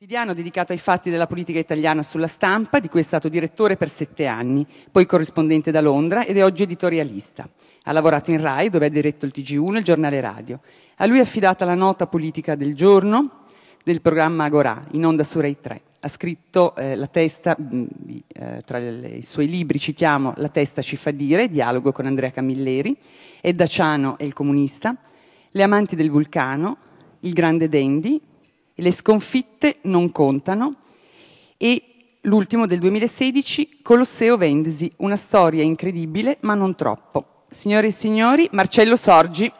quotidiano dedicato ai fatti della politica italiana sulla stampa, di cui è stato direttore per sette anni, poi corrispondente da Londra ed è oggi editorialista. Ha lavorato in RAI, dove ha diretto il TG1 e il giornale radio. A lui è affidata la nota politica del giorno del programma Agora, in onda su Rai 3. Ha scritto eh, la testa, mh, mm, eh, tra le, i suoi libri citiamo La testa ci fa dire, dialogo con Andrea Camilleri, Edda Ciano e il comunista, Le amanti del vulcano, Il grande dandy, le sconfitte non contano e l'ultimo del 2016, Colosseo Vendisi, una storia incredibile ma non troppo. Signore e signori, Marcello Sorgi.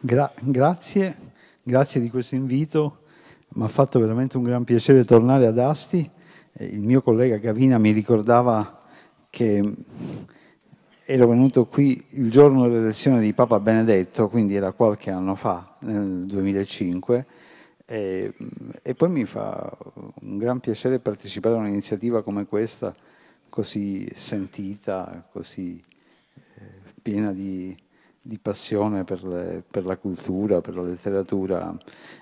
Gra- grazie, grazie di questo invito, mi ha fatto veramente un gran piacere tornare ad Asti. Eh, il mio collega Gavina mi ricordava che ero venuto qui il giorno dell'elezione di Papa Benedetto, quindi era qualche anno fa, nel 2005, e, e poi mi fa un gran piacere partecipare a un'iniziativa come questa, così sentita, così eh, piena di, di passione per, le, per, la cultura, per la letteratura.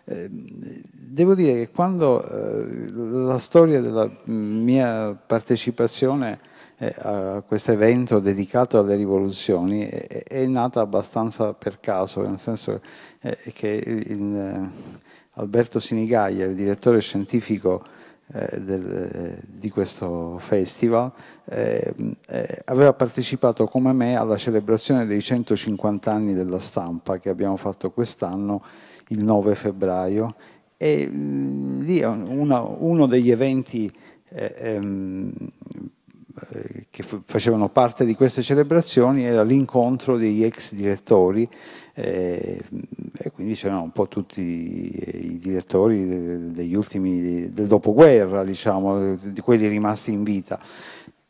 Eh, devo dire che quando eh, la storia della mia partecipazione eh, a questo evento dedicato alle rivoluzioni è, nata abbastanza per caso, nel senso eh, che eh, Alberto Sinigaglia, il direttore scientifico del, di questo festival, eh, eh, aveva partecipato come me alla celebrazione dei 150 anni della stampa che abbiamo fatto quest'anno il 9 febbraio e mm, lì uno degli eventi eh, ehm, eh, che facevano parte di queste celebrazioni era l'incontro degli ex direttori eh, e quindi c'erano un po' tutti i direttori degli ultimi del dopoguerra, diciamo, di quelli rimasti in vita.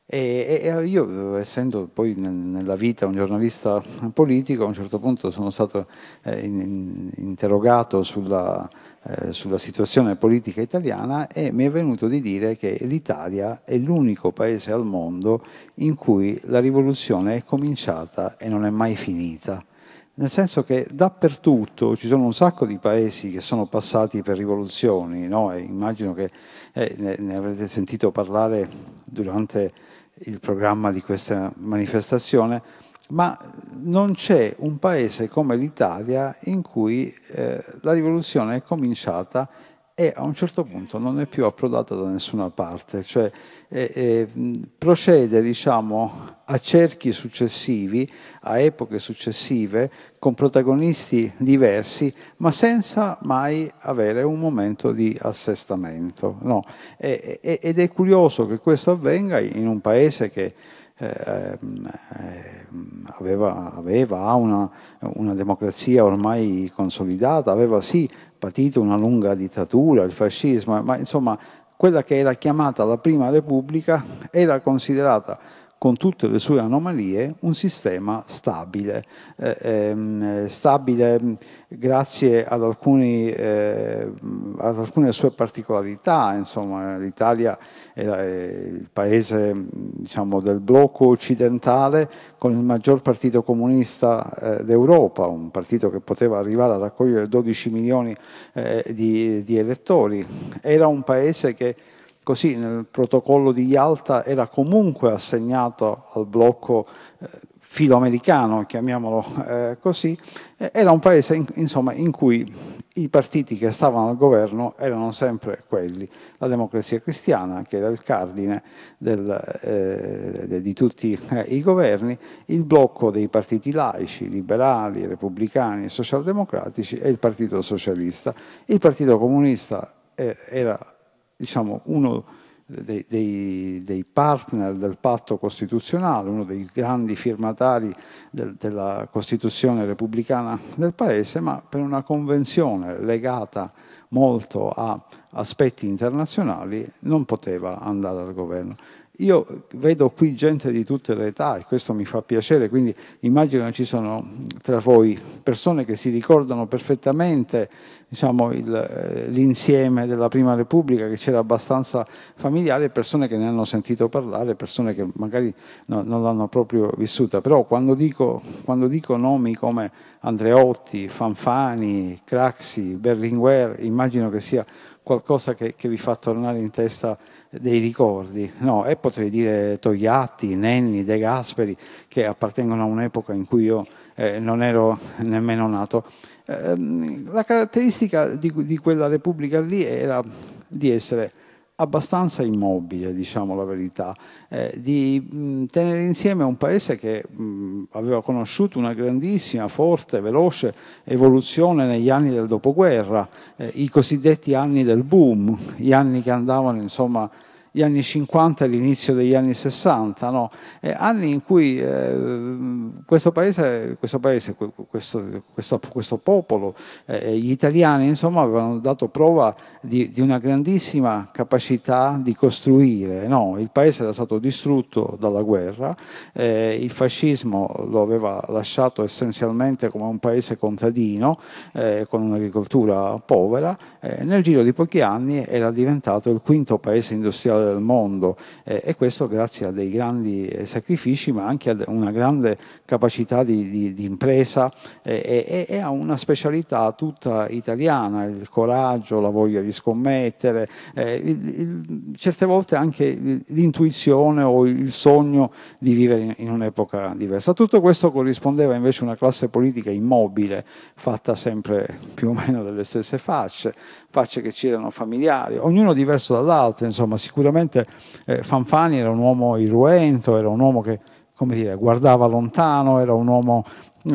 E, e, io, essendo poi nella vita un giornalista politico, a un certo punto sono stato eh, in, interrogato sulla, eh, sulla situazione politica italiana e mi è venuto di dire che l'Italia è l'unico paese al mondo in cui la rivoluzione è cominciata e non è mai finita nel senso che dappertutto ci sono un sacco di paesi che sono passati per rivoluzioni, no? immagino che eh, ne, avrete sentito parlare durante il programma di questa manifestazione, ma non c'è un paese come l'Italia in cui eh, la rivoluzione è cominciata e a un certo punto non è più approdata da nessuna parte, cioè eh, eh, procede diciamo, a cerchi successivi, a epoche successive, con protagonisti diversi, ma senza mai avere un momento di assestamento. No. E, ed è curioso che questo avvenga in un paese che Ehm, eh, aveva, aveva una, una, democrazia ormai consolidata, aveva sì patito una lunga dittatura, il fascismo, ma insomma quella che era chiamata la prima repubblica era considerata con tutte le sue anomalie, un sistema stabile, eh, ehm, stabile mm, grazie ad, alcuni, eh, ad, alcune sue particolarità, insomma l'Italia era il paese mm, diciamo, del blocco occidentale con il maggior partito comunista eh, d'Europa, un partito che poteva arrivare a raccogliere 12 milioni eh, di, di elettori, era un paese che Così nel protocollo di Yalta era comunque assegnato al blocco eh, filoamericano, chiamiamolo eh, così, era un paese in, insomma, in cui i partiti che stavano al governo erano sempre quelli, la democrazia cristiana che era il cardine del, eh, di tutti eh, i governi, il blocco dei partiti laici, liberali, repubblicani e socialdemocratici e il partito socialista. Il partito comunista eh, era diciamo, uno dei, dei, dei, partner del patto costituzionale, uno dei grandi firmatari del, della Costituzione repubblicana del Paese, ma per una convenzione legata molto a aspetti internazionali non poteva andare al governo. Io vedo qui gente di tutte le età e questo mi fa piacere, quindi immagino che ci sono tra voi persone che si ricordano perfettamente diciamo, il, eh, l'insieme della Prima Repubblica, che c'era abbastanza familiare, persone che ne hanno sentito parlare, persone che magari no, non l'hanno proprio vissuta. Però quando dico, quando dico nomi come Andreotti, Fanfani, Craxi, Berlinguer, immagino che sia qualcosa che, che vi fa tornare in testa dei ricordi, no, e potrei dire Togliatti, Nenni, De Gasperi, che appartengono a un'epoca in cui io eh, non ero nemmeno nato. Eh, la caratteristica di, di, quella Repubblica lì era di essere abbastanza immobile, diciamo la verità, eh, di mh, mm, tenere insieme un paese che mh, mm, aveva conosciuto una grandissima, forte, veloce evoluzione negli anni del dopoguerra, eh, i cosiddetti anni del boom, gli anni che andavano insomma gli anni 50 e l'inizio degli anni 60, no? eh, anni in cui eh, questo paese, questo, paese questo, questo, questo popolo, eh, gli italiani insomma, avevano dato prova di, di una grandissima capacità di costruire, no? il paese era stato distrutto dalla guerra, eh, il fascismo lo aveva lasciato essenzialmente come un paese contadino, eh, con un'agricoltura povera, eh, nel giro di pochi anni era diventato il quinto paese industriale centrale del mondo eh, e questo grazie a dei grandi eh, sacrifici ma anche a una grande capacità di, di, di impresa eh, e, e, a una specialità tutta italiana, il coraggio, la voglia di scommettere, eh, il, il, certe volte anche l'intuizione o il sogno di vivere in, in un'epoca diversa. tutto questo corrispondeva invece a una classe politica immobile, fatta sempre più o meno delle stesse facce, facce che ci erano familiari, ognuno diverso dall'altro, insomma sicuramente eh, Fanfani era un uomo irruento, era un uomo che dire, guardava lontano, era un uomo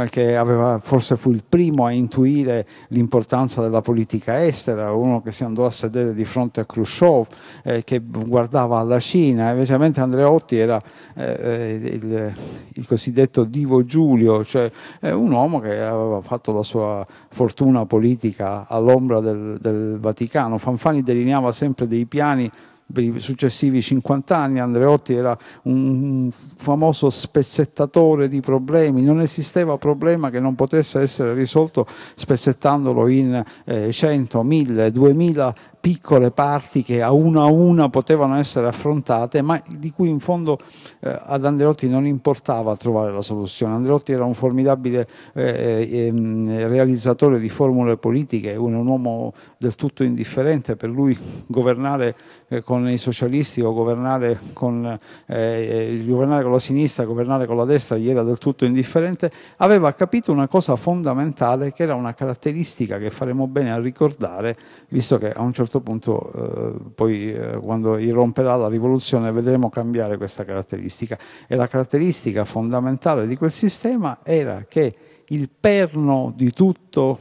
che aveva, forse fu il primo a intuire l'importanza della politica estera, uno che si andò a sedere di fronte a Khrushchev, eh, che guardava alla Cina, invece Andreotti era eh, eh il, il, cosiddetto divo Giulio, cioè eh, un uomo che aveva fatto la sua fortuna politica all'ombra del, del Vaticano. Fanfani delineava sempre dei piani per i successivi 50 anni Andreotti era un famoso spezzettatore di problemi, non esisteva problema che non potesse essere risolto spezzettandolo in eh, 100, 1000, 2000 piccole parti che a una a una potevano essere affrontate, ma di cui in fondo eh, ad Andreotti non importava trovare la soluzione. Andreotti era un formidabile eh, eh, ehm, realizzatore di formule politiche, un, un uomo del tutto indifferente, per lui governare eh, con i socialisti o governare con, eh, eh, governare con la sinistra, governare con la destra gli era del tutto indifferente, aveva capito una cosa fondamentale che era una caratteristica che faremo bene a ricordare, visto che a un certo punto eh, poi eh, quando irromperà la rivoluzione vedremo cambiare questa caratteristica. E la caratteristica fondamentale di quel sistema era che il perno di tutto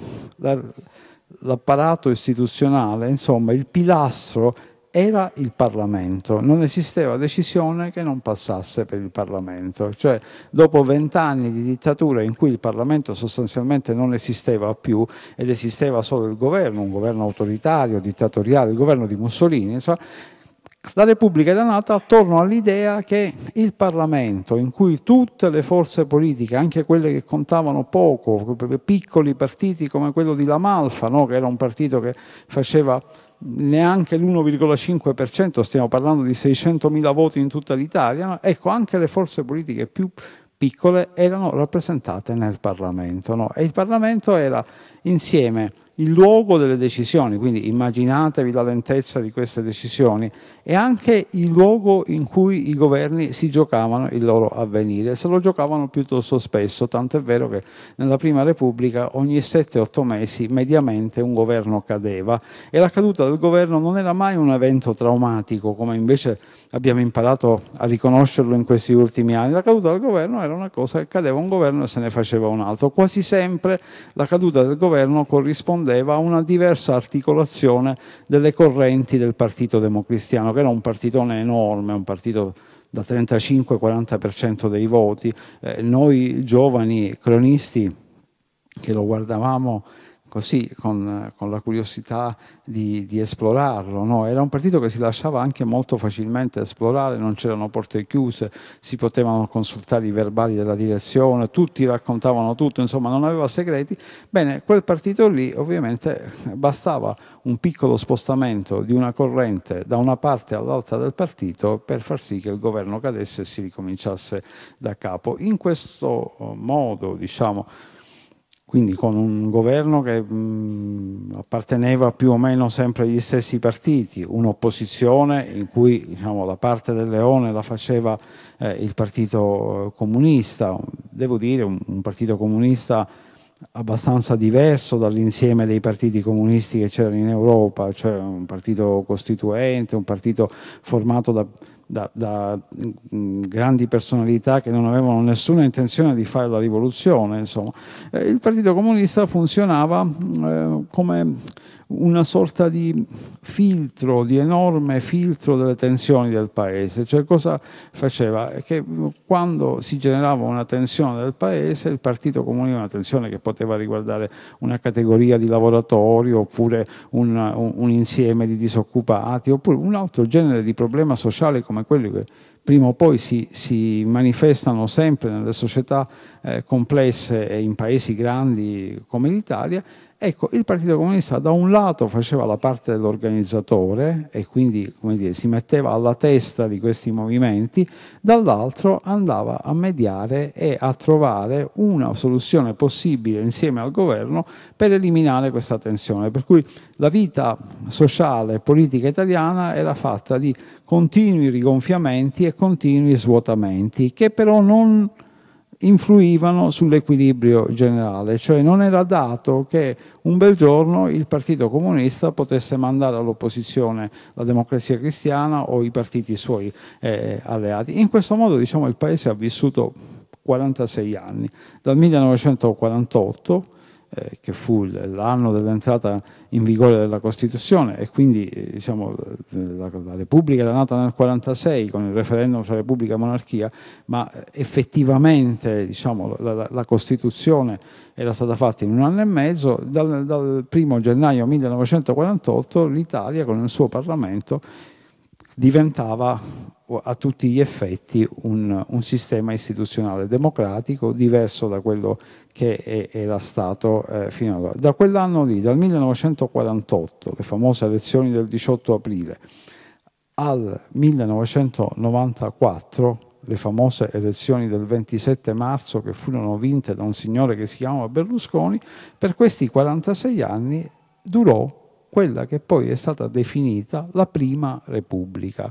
l'apparato istituzionale, insomma il pilastro era il Parlamento, non esisteva decisione che non passasse per il Parlamento, cioè dopo vent'anni di dittatura in cui il Parlamento sostanzialmente non esisteva più ed esisteva solo il governo, un governo autoritario, dittatoriale, il governo di Mussolini, insomma, la Repubblica era nata attorno all'idea che il Parlamento, in cui tutte le forze politiche, anche quelle che contavano poco, piccoli partiti come quello di La Malfa, no? che era un partito che faceva neanche l'1,5%, stiamo parlando di 600.000 voti in tutta l'Italia, no? ecco anche le forze politiche più piccole erano rappresentate nel Parlamento no? e il Parlamento era insieme il luogo delle decisioni, quindi immaginatevi la lentezza di queste decisioni e anche il luogo in cui i governi si giocavano il loro avvenire. Se lo giocavano piuttosto spesso, tanto è vero che nella Prima Repubblica ogni 7-8 mesi mediamente un governo cadeva e la caduta del governo non era mai un evento traumatico come invece abbiamo imparato a riconoscerlo in questi ultimi anni. La caduta del governo era una cosa che cadeva un governo e se ne faceva un altro. Quasi sempre la caduta del governo corrispondeva a una diversa articolazione delle correnti del Partito Democristiano che era un partitone enorme, un partito da 35-40% dei voti, eh, noi giovani cronisti che lo guardavamo così, con, con, la curiosità di, di esplorarlo. No? Era un partito che si lasciava anche molto facilmente esplorare, non c'erano porte chiuse, si potevano consultare i verbali della direzione, tutti raccontavano tutto, insomma non aveva segreti. Bene, quel partito lì ovviamente bastava un piccolo spostamento di una corrente da una parte all'altra del partito per far sì che il governo cadesse e si ricominciasse da capo. In questo modo, diciamo, quindi con un governo che mh, mm, apparteneva più o meno sempre agli stessi partiti, un'opposizione in cui diciamo, la parte del leone la faceva eh, il partito comunista, devo dire un, un partito comunista abbastanza diverso dall'insieme dei partiti comunisti che c'erano in Europa, cioè un partito costituente, un partito formato da da, da mh, mm, grandi personalità che non avevano nessuna intenzione di fare la rivoluzione. Insomma. Eh, il Partito Comunista funzionava mm, eh, come una sorta di filtro, di enorme filtro delle tensioni del paese. Cioè cosa faceva? Che quando si generava una tensione del paese, il Partito Comunista, una tensione che poteva riguardare una categoria di lavoratori oppure un, un, insieme di disoccupati, oppure un altro genere di problema sociale come quelli che prima o poi si, si, manifestano sempre nelle società eh, complesse e in paesi grandi come l'Italia, Ecco, il Partito Comunista da un lato faceva la parte dell'organizzatore e quindi dire, si metteva alla testa di questi movimenti, dall'altro andava a mediare e a trovare una soluzione possibile insieme al governo per eliminare questa tensione. Per cui la vita sociale e politica italiana era fatta di continui rigonfiamenti e continui svuotamenti che però non influivano sull'equilibrio generale, cioè non era dato che un bel giorno il Partito Comunista potesse mandare all'opposizione la democrazia cristiana o i partiti suoi eh, alleati. In questo modo diciamo, il Paese ha vissuto 46 anni, dal 1948 eh, che fu l'anno dell'entrata in vigore della Costituzione e quindi eh, diciamo, la, la, Repubblica era nata nel 1946 con il referendum tra Repubblica e Monarchia, ma eh, effettivamente diciamo, la, la, Costituzione era stata fatta in un anno e mezzo, dal, dal 1 gennaio 1948 l'Italia con il suo Parlamento diventava a tutti gli effetti un, un sistema istituzionale democratico diverso da quello che è, era stato eh, fino ad ora. Da quell'anno lì, dal 1948, le famose elezioni del 18 aprile, al 1994, le famose elezioni del 27 marzo che furono vinte da un signore che si chiamava Berlusconi, per questi 46 anni durò quella che poi è stata definita la prima Repubblica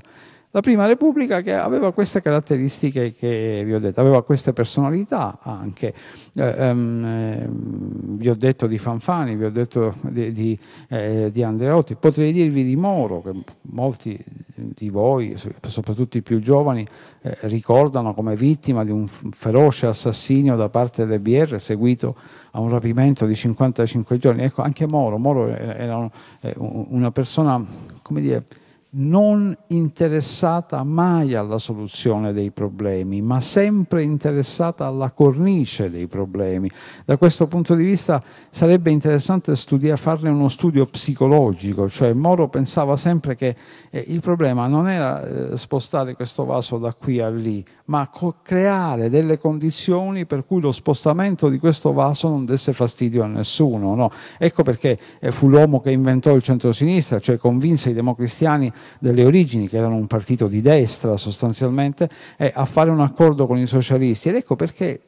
la prima Repubblica che aveva queste caratteristiche che vi ho detto, aveva queste personalità anche. Eh, ehm, eh, vi ho detto di Fanfani, vi ho detto di, di, eh, di, Andreotti, potrei dirvi di Moro, che molti di voi, soprattutto i più giovani, eh, ricordano come vittima di un feroce assassinio da parte delle BR seguito a un rapimento di 55 giorni. Ecco, anche Moro, Moro era eh, una persona, come dire, non interessata mai alla soluzione dei problemi, ma sempre interessata alla cornice dei problemi. Da questo punto di vista sarebbe interessante studia, farne uno studio psicologico, cioè Moro pensava sempre che eh, il problema non era eh, spostare questo vaso da qui a lì, ma co- creare delle condizioni per cui lo spostamento di questo vaso non desse fastidio a nessuno. No? Ecco perché eh, fu l'uomo che inventò il centrosinistra, cioè convinse i democristiani delle origini, che erano un partito di destra sostanzialmente, eh, a fare un accordo con i socialisti. Ed ecco perché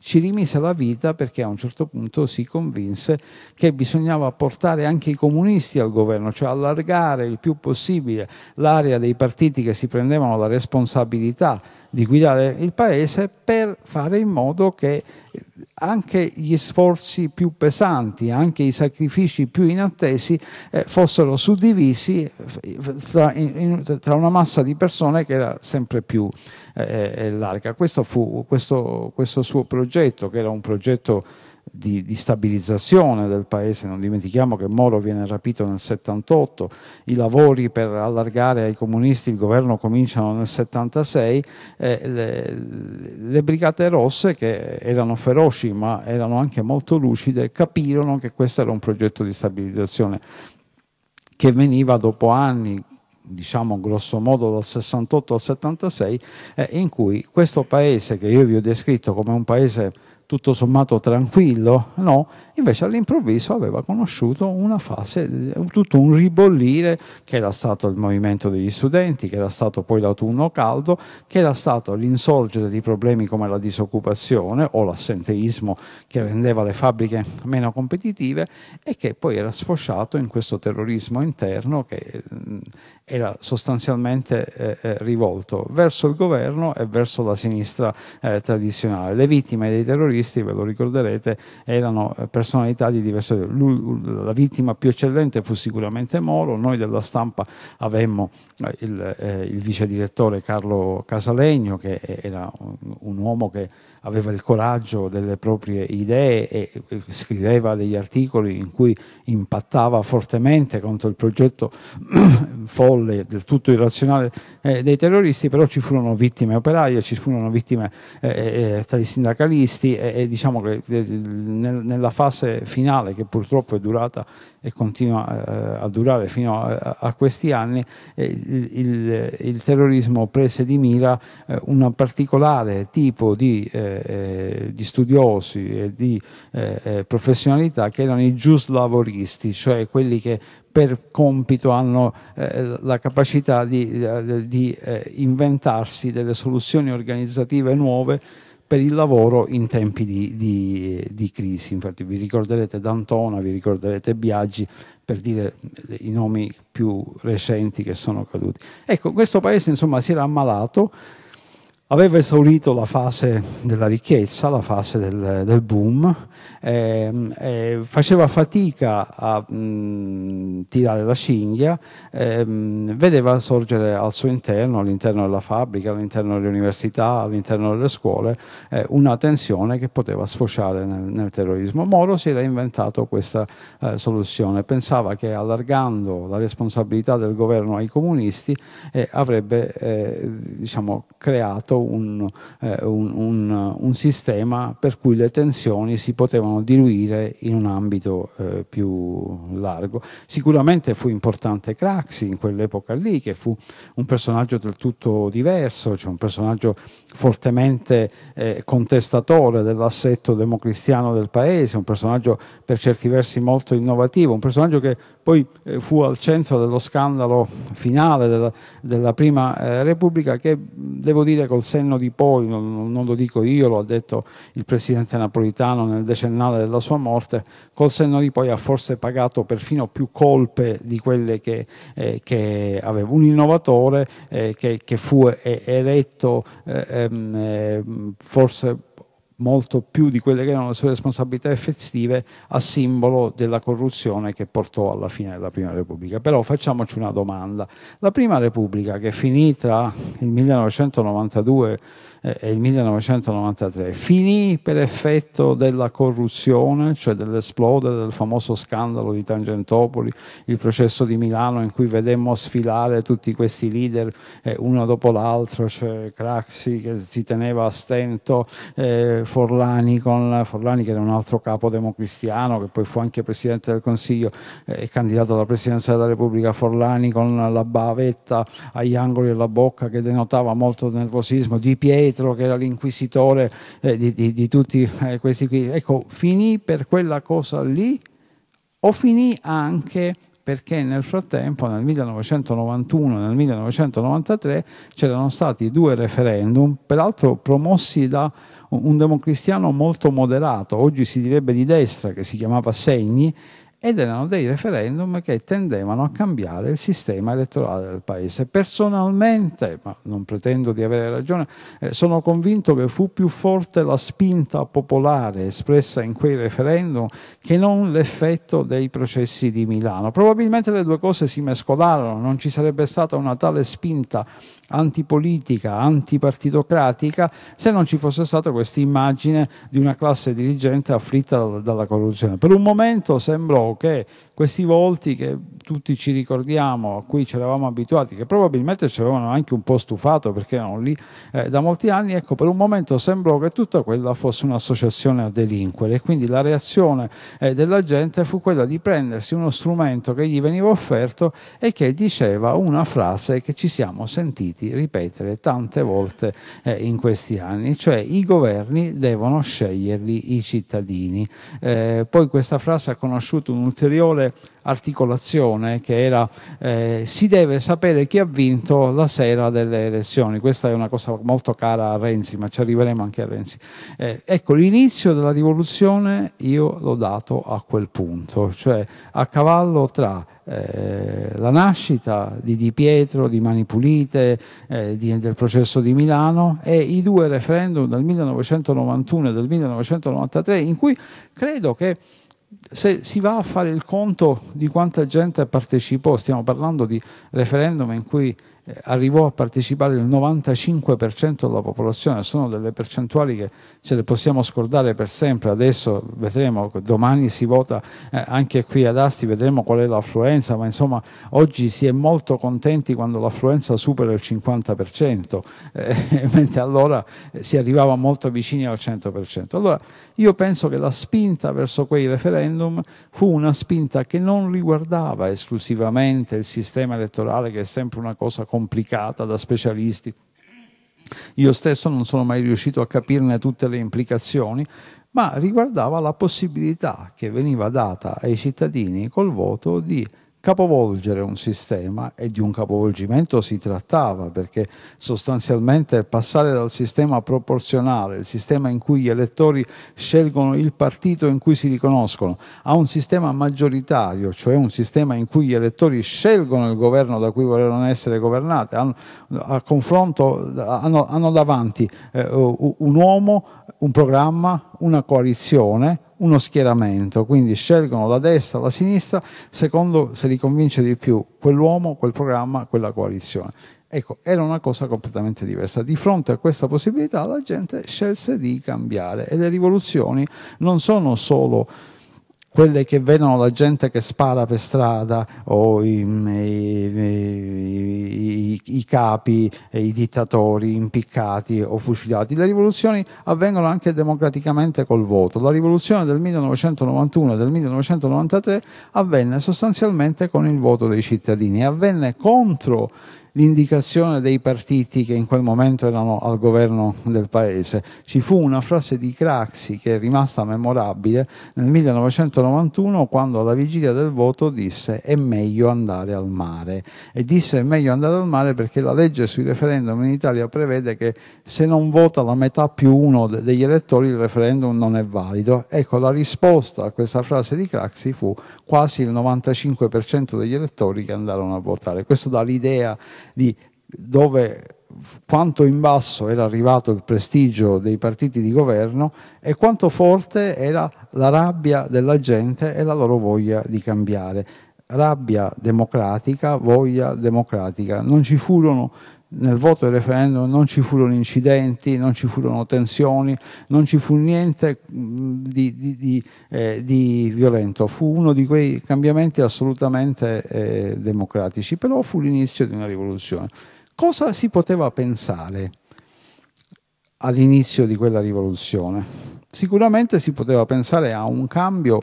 ci rimise la vita perché a un certo punto si convinse che bisognava portare anche i comunisti al governo, cioè allargare il più possibile l'area dei partiti che si prendevano la responsabilità di guidare il paese per fare in modo che anche gli sforzi più pesanti, anche i sacrifici più inattesi eh, fossero suddivisi tra, eh, in, tra una massa di persone che era sempre più eh, eh larga. Questo fu questo, questo, suo progetto, che era un progetto di, di, stabilizzazione del paese, non dimentichiamo che Moro viene rapito nel 78, i lavori per allargare ai comunisti il governo cominciano nel 76, eh, le, le, brigate rosse che erano feroci ma erano anche molto lucide capirono che questo era un progetto di stabilizzazione che veniva dopo anni diciamo grosso modo dal 68 al 76, eh, in cui questo paese che io vi ho descritto come un paese tutto sommato tranquillo, no, invece all'improvviso aveva conosciuto una fase, eh, tutto un ribollire che era stato il movimento degli studenti, che era stato poi l'autunno caldo, che era stato l'insorgere di problemi come la disoccupazione o l'assenteismo che rendeva le fabbriche meno competitive e che poi era sfociato in questo terrorismo interno che mm, era sostanzialmente eh, eh, rivolto verso il governo e verso la sinistra eh, tradizionale. Le vittime dei terroristi, ve lo ricorderete, erano eh, personalità di diverso la vittima più eccellente fu sicuramente Moro, noi della stampa avemmo eh, il, eh, il vice direttore Carlo Casalegno che era un, un uomo che aveva il coraggio delle proprie idee e scriveva degli articoli in cui impattava fortemente contro il progetto folle, del tutto irrazionale eh, dei terroristi, però ci furono vittime operaie, ci furono vittime eh, eh, eh tra i sindacalisti e, e diciamo che eh, nel, nella fase finale che purtroppo è durata e continua eh, a durare fino a, a questi anni, eh, il, il, terrorismo prese di mira eh, un particolare tipo di, eh, eh, di studiosi e di eh, professionalità che erano i giuslavoristi, cioè quelli che per compito hanno eh, la capacità di, di eh, inventarsi delle soluzioni organizzative nuove per il lavoro in tempi di, di, di crisi. Infatti vi ricorderete D'Antona, vi ricorderete Biaggi, per dire i nomi più recenti che sono caduti. Ecco, questo paese insomma si era ammalato Aveva esaurito la fase della ricchezza, la fase del, del boom, eh, eh, faceva fatica a mh, tirare la cinghia, eh, vedeva sorgere al suo interno, all'interno della fabbrica, all'interno delle università, all'interno delle scuole, eh, una tensione che poteva sfociare nel, nel, terrorismo. Moro si era inventato questa eh, soluzione, pensava che allargando la responsabilità del governo ai comunisti eh, avrebbe diciamo, creato un, eh, un, un, un, sistema per cui le tensioni si potevano diluire in un ambito eh, più largo. Sicuramente fu importante Craxi in quell'epoca lì, che fu un personaggio del tutto diverso, cioè un personaggio fortemente eh, contestatore dell'assetto democristiano del paese, un personaggio per certi versi molto innovativo, un personaggio che poi eh, fu al centro dello scandalo finale della, della prima eh, Repubblica che devo dire col senno di poi, non, non, lo dico io, lo ha detto il presidente napolitano nel decennale della sua morte, col senno di poi ha forse pagato perfino più colpe di quelle che, eh, che aveva. Un innovatore eh, che, che, fu eletto eh, ehm, eh, forse molto più di quelle che erano le sue responsabilità effettive a simbolo della corruzione che portò alla fine della Prima Repubblica. Però facciamoci una domanda. La Prima Repubblica che è finita il 1992 è il 1993. Finì per effetto della corruzione, cioè dell'esplodere del famoso scandalo di Tangentopoli, il processo di Milano in cui vedemmo sfilare tutti questi leader eh, uno dopo l'altro, cioè Craxi che si teneva a stento, eh, Forlani, con, Forlani, che era un altro capo democristiano che poi fu anche Presidente del Consiglio eh, e eh, candidato alla Presidenza della Repubblica, Forlani con la bavetta agli angoli della bocca che denotava molto nervosismo, di piedi Pietro che era l'inquisitore eh, di, di, di, tutti eh, questi qui. Ecco, finì per quella cosa lì o finì anche perché nel frattempo nel 1991 e nel 1993 c'erano stati due referendum, peraltro promossi da un democristiano molto moderato, oggi si direbbe di destra, che si chiamava Segni, ed erano dei referendum che tendevano a cambiare il sistema elettorale del paese. Personalmente, ma non pretendo di avere ragione, eh, sono convinto che fu più forte la spinta popolare espressa in quei referendum che non l'effetto dei processi di Milano. Probabilmente le due cose si mescolarono, non ci sarebbe stata una tale spinta antipolitica, antipartitocratica, se non ci fosse stata questa immagine di una classe dirigente afflitta dalla corruzione. Per un momento sembrò che questi volti che tutti ci ricordiamo, a cui ci eravamo abituati, che probabilmente ci avevano anche un po' stufato perché erano lì eh, da molti anni, ecco, per un momento sembrò che tutta quella fosse un'associazione a delinquere e quindi la reazione eh, della gente fu quella di prendersi uno strumento che gli veniva offerto e che diceva una frase che ci siamo sentiti sentiti ripetere tante volte eh, in questi anni, cioè i governi devono sceglierli i cittadini. Eh, poi questa frase ha conosciuto un'ulteriore articolazione che era eh, si deve sapere chi ha vinto la sera delle elezioni questa è una cosa molto cara a Renzi ma ci arriveremo anche a Renzi eh, ecco l'inizio della rivoluzione io l'ho dato a quel punto cioè a cavallo tra eh, la nascita di Di Pietro, di Mani Pulite, eh, di, del processo di Milano e i due referendum del 1991 e del 1993 in cui credo che se si va a fare il conto di quanta gente partecipò, stiamo parlando di referendum in cui eh, arrivò a partecipare il 95% della popolazione, sono delle percentuali che ce le possiamo scordare per sempre, adesso vedremo, domani si vota eh, anche qui ad Asti, vedremo qual è l'affluenza, ma insomma oggi si è molto contenti quando l'affluenza supera il 50%, eh, mentre allora eh, si arrivava molto vicini al 100%. Allora io penso che la spinta verso quei referendum fu una spinta che non riguardava esclusivamente il sistema elettorale, che è sempre una cosa complicata da specialisti. Io stesso non sono mai riuscito a capirne tutte le implicazioni, ma riguardava la possibilità che veniva data ai cittadini col voto di capovolgere un sistema e di un capovolgimento si trattava perché sostanzialmente passare dal sistema proporzionale, il sistema in cui gli elettori scelgono il partito in cui si riconoscono, a un sistema maggioritario, cioè un sistema in cui gli elettori scelgono il governo da cui volevano essere governati, hanno, a confronto, hanno, hanno davanti eh, un uomo, un programma, una coalizione, uno schieramento, quindi scelgono la destra, o la sinistra, secondo se li convince di più quell'uomo, quel programma, quella coalizione. Ecco, era una cosa completamente diversa. Di fronte a questa possibilità la gente scelse di cambiare e le rivoluzioni non sono solo quelle che vedono la gente che spara per strada o i, i, i, i, capi, i dittatori impiccati o fucilati. Le rivoluzioni avvengono anche democraticamente col voto. La rivoluzione del 1991 e del 1993 avvenne sostanzialmente con il voto dei cittadini, avvenne contro l'indicazione dei partiti che in quel momento erano al governo del paese. Ci fu una frase di Craxi che è rimasta memorabile nel 1991 quando alla vigilia del voto disse è meglio andare al mare e disse è meglio andare al mare perché la legge sui referendum in Italia prevede che se non vota la metà più uno degli elettori il referendum non è valido. Ecco, la risposta a questa frase di Craxi fu quasi il 95% degli elettori che andarono a votare. Questo dà l'idea di dove quanto in basso era arrivato il prestigio dei partiti di governo e quanto forte era la rabbia della gente e la loro voglia di cambiare. Rabbia democratica, voglia democratica. Non ci furono nel voto del referendum non ci furono incidenti, non ci furono tensioni, non ci fu niente mm, di, di, di, eh, di violento. Fu uno di quei cambiamenti assolutamente eh, democratici, però fu l'inizio di una rivoluzione. Cosa si poteva pensare all'inizio di quella rivoluzione? Sicuramente si poteva pensare a un cambio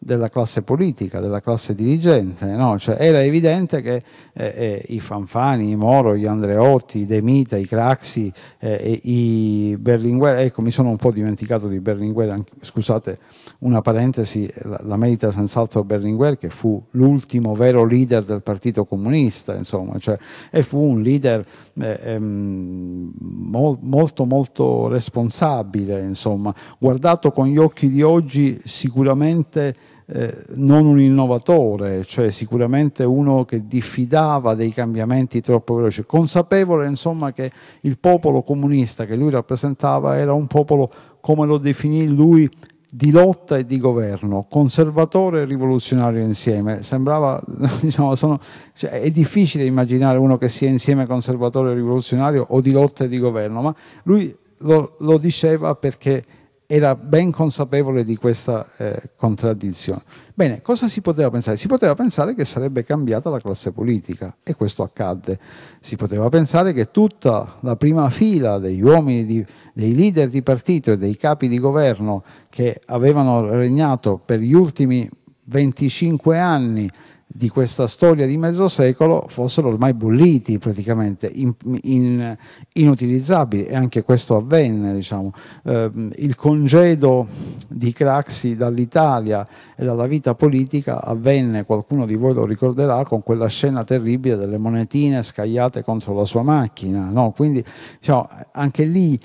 della classe politica, della classe dirigente, no? cioè, era evidente che eh, eh, i Fanfani, i Moro, gli Andreotti, i De Mita, i Craxi, eh, i Berlinguer, ecco mi sono un po' dimenticato di Berlinguer, scusate una parentesi, la, la merita senz'altro Berlinguer che fu l'ultimo vero leader del Partito Comunista, insomma, cioè, e fu un leader eh, ehm, mol, molto molto responsabile, insomma, guardato con gli occhi di oggi sicuramente eh, non un innovatore, cioè sicuramente uno che diffidava dei cambiamenti troppo veloci, consapevole insomma che il popolo comunista che lui rappresentava era un popolo, come lo definì lui, di lotta e di governo, conservatore e rivoluzionario insieme. Sembrava, diciamo, sono, cioè, è difficile immaginare uno che sia insieme conservatore e rivoluzionario o di lotta e di governo, ma lui lo, lo diceva perché era ben consapevole di questa eh, contraddizione. Bene, cosa si poteva pensare? Si poteva pensare che sarebbe cambiata la classe politica e questo accadde. Si poteva pensare che tutta la prima fila degli uomini, di, dei leader di partito e dei capi di governo che avevano regnato per gli ultimi 25 anni di questa storia di mezzo secolo fossero ormai bolliti praticamente, in, in, inutilizzabili e anche questo avvenne. Diciamo. Eh, il congedo di Craxi dall'Italia e dalla vita politica avvenne, qualcuno di voi lo ricorderà, con quella scena terribile delle monetine scagliate contro la sua macchina. No? Quindi diciamo, anche lì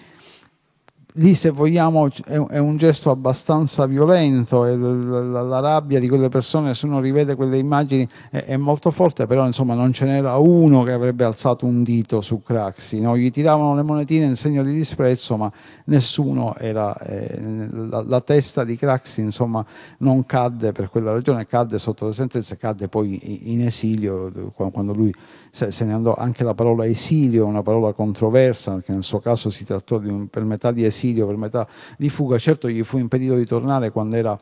lì se vogliamo è, un gesto abbastanza violento e la, rabbia di quelle persone se uno rivede quelle immagini è, molto forte però insomma non ce n'era uno che avrebbe alzato un dito su Craxi no? gli tiravano le monetine in segno di disprezzo ma nessuno era eh, la, la, testa di Craxi insomma non cadde per quella ragione cadde sotto le sentenze cadde poi in esilio quando lui se, se, ne andò anche la parola esilio, una parola controversa, perché nel suo caso si trattò un, per metà di esilio, per metà di fuga. Certo gli fu impedito di tornare quando era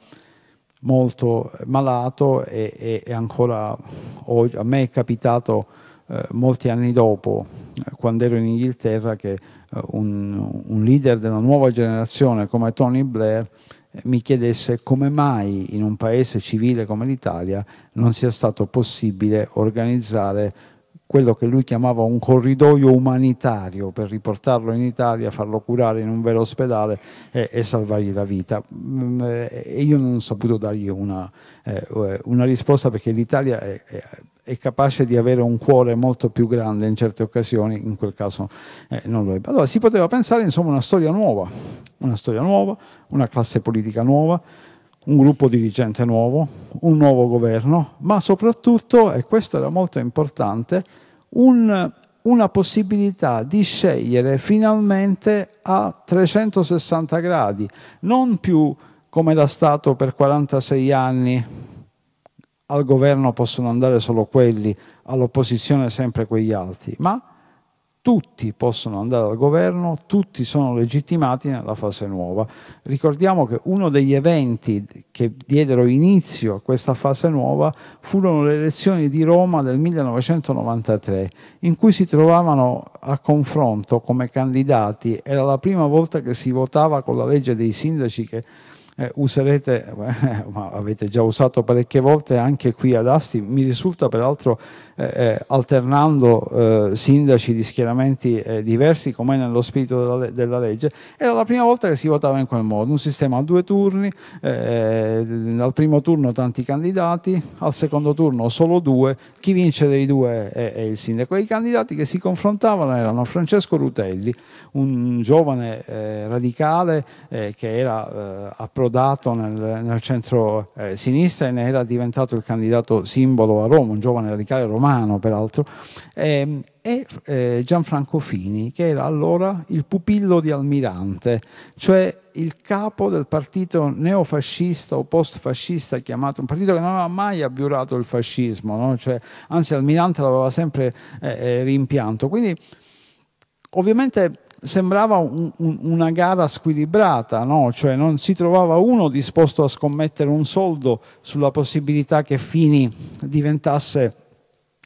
molto eh, malato e, e, e ancora ho, a me è capitato eh, molti anni dopo, eh, quando ero in Inghilterra, che eh, un, un leader della nuova generazione come Tony Blair eh, mi chiedesse come mai in un paese civile come l'Italia non sia stato possibile organizzare quello che lui chiamava un corridoio umanitario per riportarlo in Italia, farlo curare in un vero ospedale e, e salvargli la vita. Mm, eh, e io non ho saputo dargli una, eh, una risposta perché l'Italia è, è è capace di avere un cuore molto più grande in certe occasioni, in quel caso eh, non lo è. Allora si poteva pensare insomma una storia nuova, una storia nuova, una classe politica nuova, un gruppo dirigente nuovo, un nuovo governo, ma soprattutto, e questo era molto importante, un, una possibilità di scegliere finalmente a 360 gradi, non più come era stato per 46 anni, al governo possono andare solo quelli, all'opposizione sempre quegli altri, ma tutti possono andare al governo, tutti sono legittimati nella fase nuova. Ricordiamo che uno degli eventi che diedero inizio a questa fase nuova furono le elezioni di Roma del 1993, in cui si trovavano a confronto come candidati, era la prima volta che si votava con la legge dei sindaci che eh, userete, eh, ma avete già usato parecchie volte anche qui ad Asti, mi risulta peraltro eh, eh alternando eh, sindaci di schieramenti eh, diversi come nello spirito della, della, legge, era la prima volta che si votava in quel modo, un sistema a due turni, al primo turno tanti candidati, al secondo turno solo due, chi vince dei due è, è il sindaco. i candidati che si confrontavano erano Francesco Rutelli, un giovane radicale che era eh, approdato lodato nel, nel centro-sinistra eh, e ne era diventato il candidato simbolo a Roma, un giovane radicale romano peraltro, ehm, e, e eh, Gianfranco Fini, che era allora il pupillo di Almirante, cioè il capo del partito neofascista o post-fascista chiamato, un partito che non aveva mai abbiurato il fascismo, no? cioè, anzi Almirante l'aveva sempre eh, eh rimpianto. Quindi ovviamente sembrava un, un, una gara squilibrata, no? cioè non si trovava uno disposto a scommettere un soldo sulla possibilità che Fini diventasse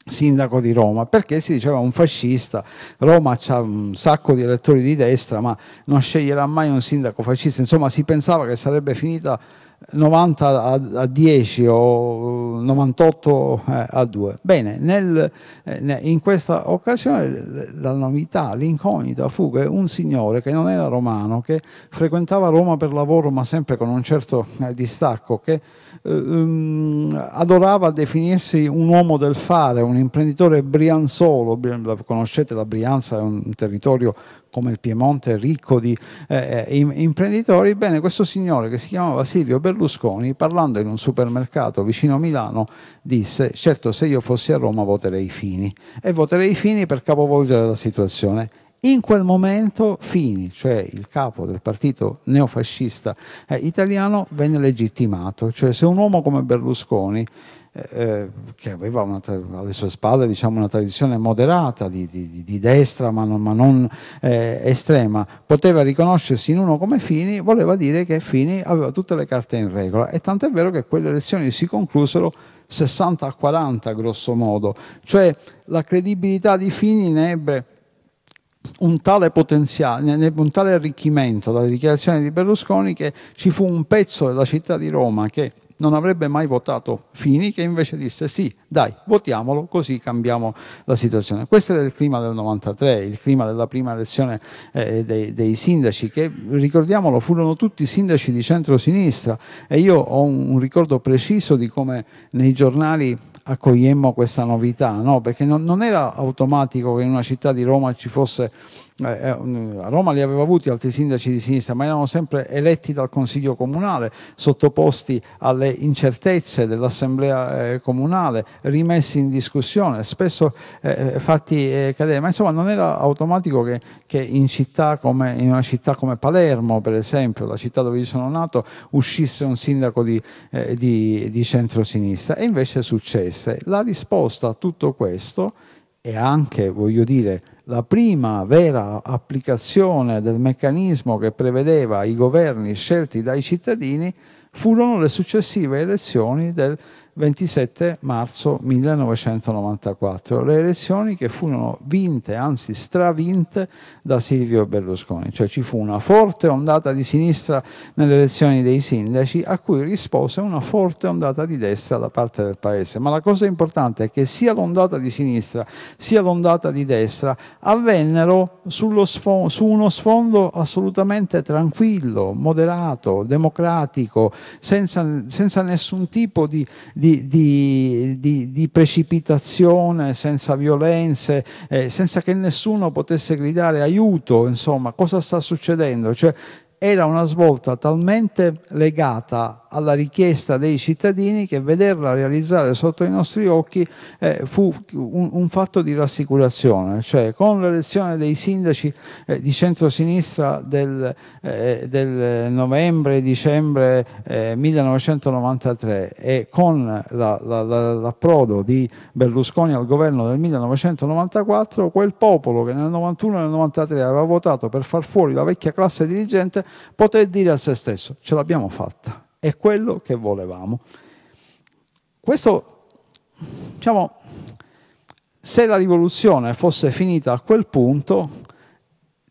sindaco di Roma, perché si diceva un fascista, Roma ha un sacco di elettori di destra, ma non sceglierà mai un sindaco fascista, insomma si pensava che sarebbe finita 90 a, a 10 o 98 eh, eh, a 2. Bene, nel, eh, in questa occasione la novità, l'incognita fu che un signore che non era romano, che frequentava Roma per lavoro ma sempre con un certo distacco, che eh, ehm, adorava definirsi un uomo del fare, un imprenditore brianzolo, conoscete la Brianza è un territorio come il Piemonte ricco di eh, eh imprenditori, bene questo signore che si chiamava Silvio Berlusconi parlando in un supermercato vicino a Milano disse certo se io fossi a Roma voterei Fini e voterei Fini per capovolgere la situazione in quel momento Fini, cioè il capo del partito neofascista eh, italiano, venne legittimato, cioè se un uomo come Berlusconi eh, eh che aveva una, alle sue spalle diciamo, una tradizione moderata di, di, di destra ma non, ma non eh, estrema, poteva riconoscersi in uno come Fini, voleva dire che Fini aveva tutte le carte in regola e tanto è vero che quelle elezioni si conclusero 60 a 40 grosso modo, cioè la credibilità di Fini ne ebbe un tale potenziale, un tale arricchimento dalle dichiarazioni di Berlusconi che ci fu un pezzo della città di Roma che non avrebbe mai votato Fini, che invece disse sì, dai, votiamolo così cambiamo la situazione. Questo era il clima del 93, il clima della prima elezione eh, dei, dei, sindaci, che ricordiamolo furono tutti sindaci di centrosinistra e io ho un, un ricordo preciso di come nei giornali accogliemmo questa novità, no? perché non, non, era automatico che in una città di Roma ci fosse eh, eh, mm, a Roma li aveva avuti altri sindaci di sinistra, ma erano sempre eletti dal Consiglio Comunale, sottoposti alle incertezze dell'Assemblea eh, Comunale, rimessi in discussione, spesso eh, fatti eh, cadere. Ma insomma non era automatico che, che in, come, in, una città come Palermo, per esempio, la città dove io sono nato, uscisse un sindaco di, eh, di, di centrosinistra. E invece successe. La risposta a tutto questo e anche, voglio dire, la prima vera applicazione del meccanismo che prevedeva i governi scelti dai cittadini furono le successive elezioni del 27 marzo 1994, le elezioni che furono vinte, anzi stravinte, da Silvio Berlusconi, cioè ci fu una forte ondata di sinistra nelle elezioni dei sindaci a cui rispose una forte ondata di destra da parte del Paese. Ma la cosa importante è che sia l'ondata di sinistra sia l'ondata di destra avvennero sfondo, su uno sfondo assolutamente tranquillo, moderato, democratico, senza, senza nessun tipo di, di di, di, di, di precipitazione, senza violenze, eh, senza che nessuno potesse gridare aiuto, insomma, cosa sta succedendo? Cioè, era una svolta talmente legata alla richiesta dei cittadini che vederla realizzare sotto i nostri occhi eh, fu un, un, fatto di rassicurazione, cioè con l'elezione dei sindaci eh, di centrosinistra del, eh, del novembre-dicembre 1993 eh, e con l'approdo la, la, la, di Berlusconi al governo del 1994, quel popolo che nel 91 e nel 93 aveva votato per far fuori la vecchia classe dirigente poter dire a se stesso, ce l'abbiamo fatta, è quello che volevamo. Questo, diciamo, se la rivoluzione fosse finita a quel punto,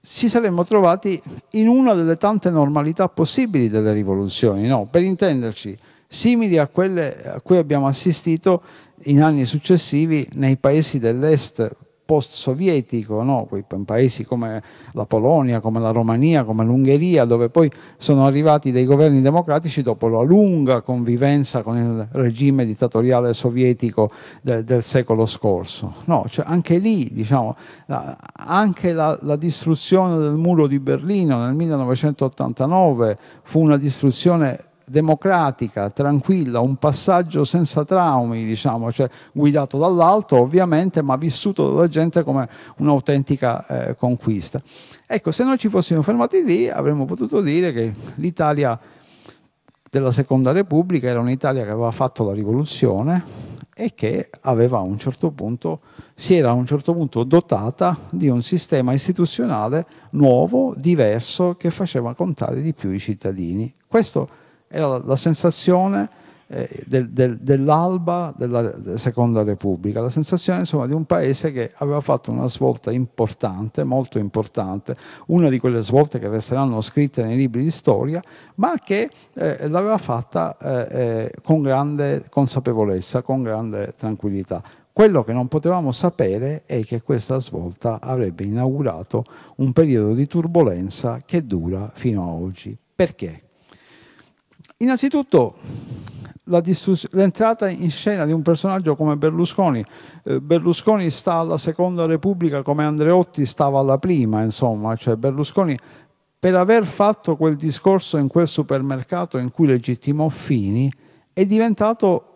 ci saremmo trovati in una delle tante normalità possibili delle rivoluzioni, no? per intenderci, simili a quelle a cui abbiamo assistito in anni successivi nei paesi dell'est post-sovietico, no? in paesi come la Polonia, come la Romania, come l'Ungheria, dove poi sono arrivati dei governi democratici dopo la lunga convivenza con il regime dittatoriale sovietico de del secolo scorso. No, cioè anche lì, diciamo, la, anche la, la distruzione del muro di Berlino nel 1989 fu una distruzione democratica, tranquilla, un passaggio senza traumi, diciamo, cioè guidato dall'alto ovviamente, ma vissuto dalla gente come un'autentica eh, conquista. Ecco, se noi ci fossimo fermati lì, avremmo potuto dire che l'Italia della Seconda Repubblica era un'Italia che aveva fatto la rivoluzione e che aveva a un certo punto, si era a un certo punto dotata di un sistema istituzionale nuovo, diverso, che faceva contare di più i cittadini. Questo è era la, sensazione eh, del, del, dell'alba della, della Seconda Repubblica, la sensazione insomma, di un paese che aveva fatto una svolta importante, molto importante, una di quelle svolte che resteranno scritte nei libri di storia, ma che eh, l'aveva fatta eh, eh con grande consapevolezza, con grande tranquillità. Quello che non potevamo sapere è che questa svolta avrebbe inaugurato un periodo di turbolenza che dura fino a oggi. Perché? Innanzitutto l'entrata in scena di un personaggio come Berlusconi. Eh, Berlusconi sta alla seconda repubblica come Andreotti stava alla prima, insomma, cioè Berlusconi per aver fatto quel discorso in quel supermercato in cui legittimò Fini è diventato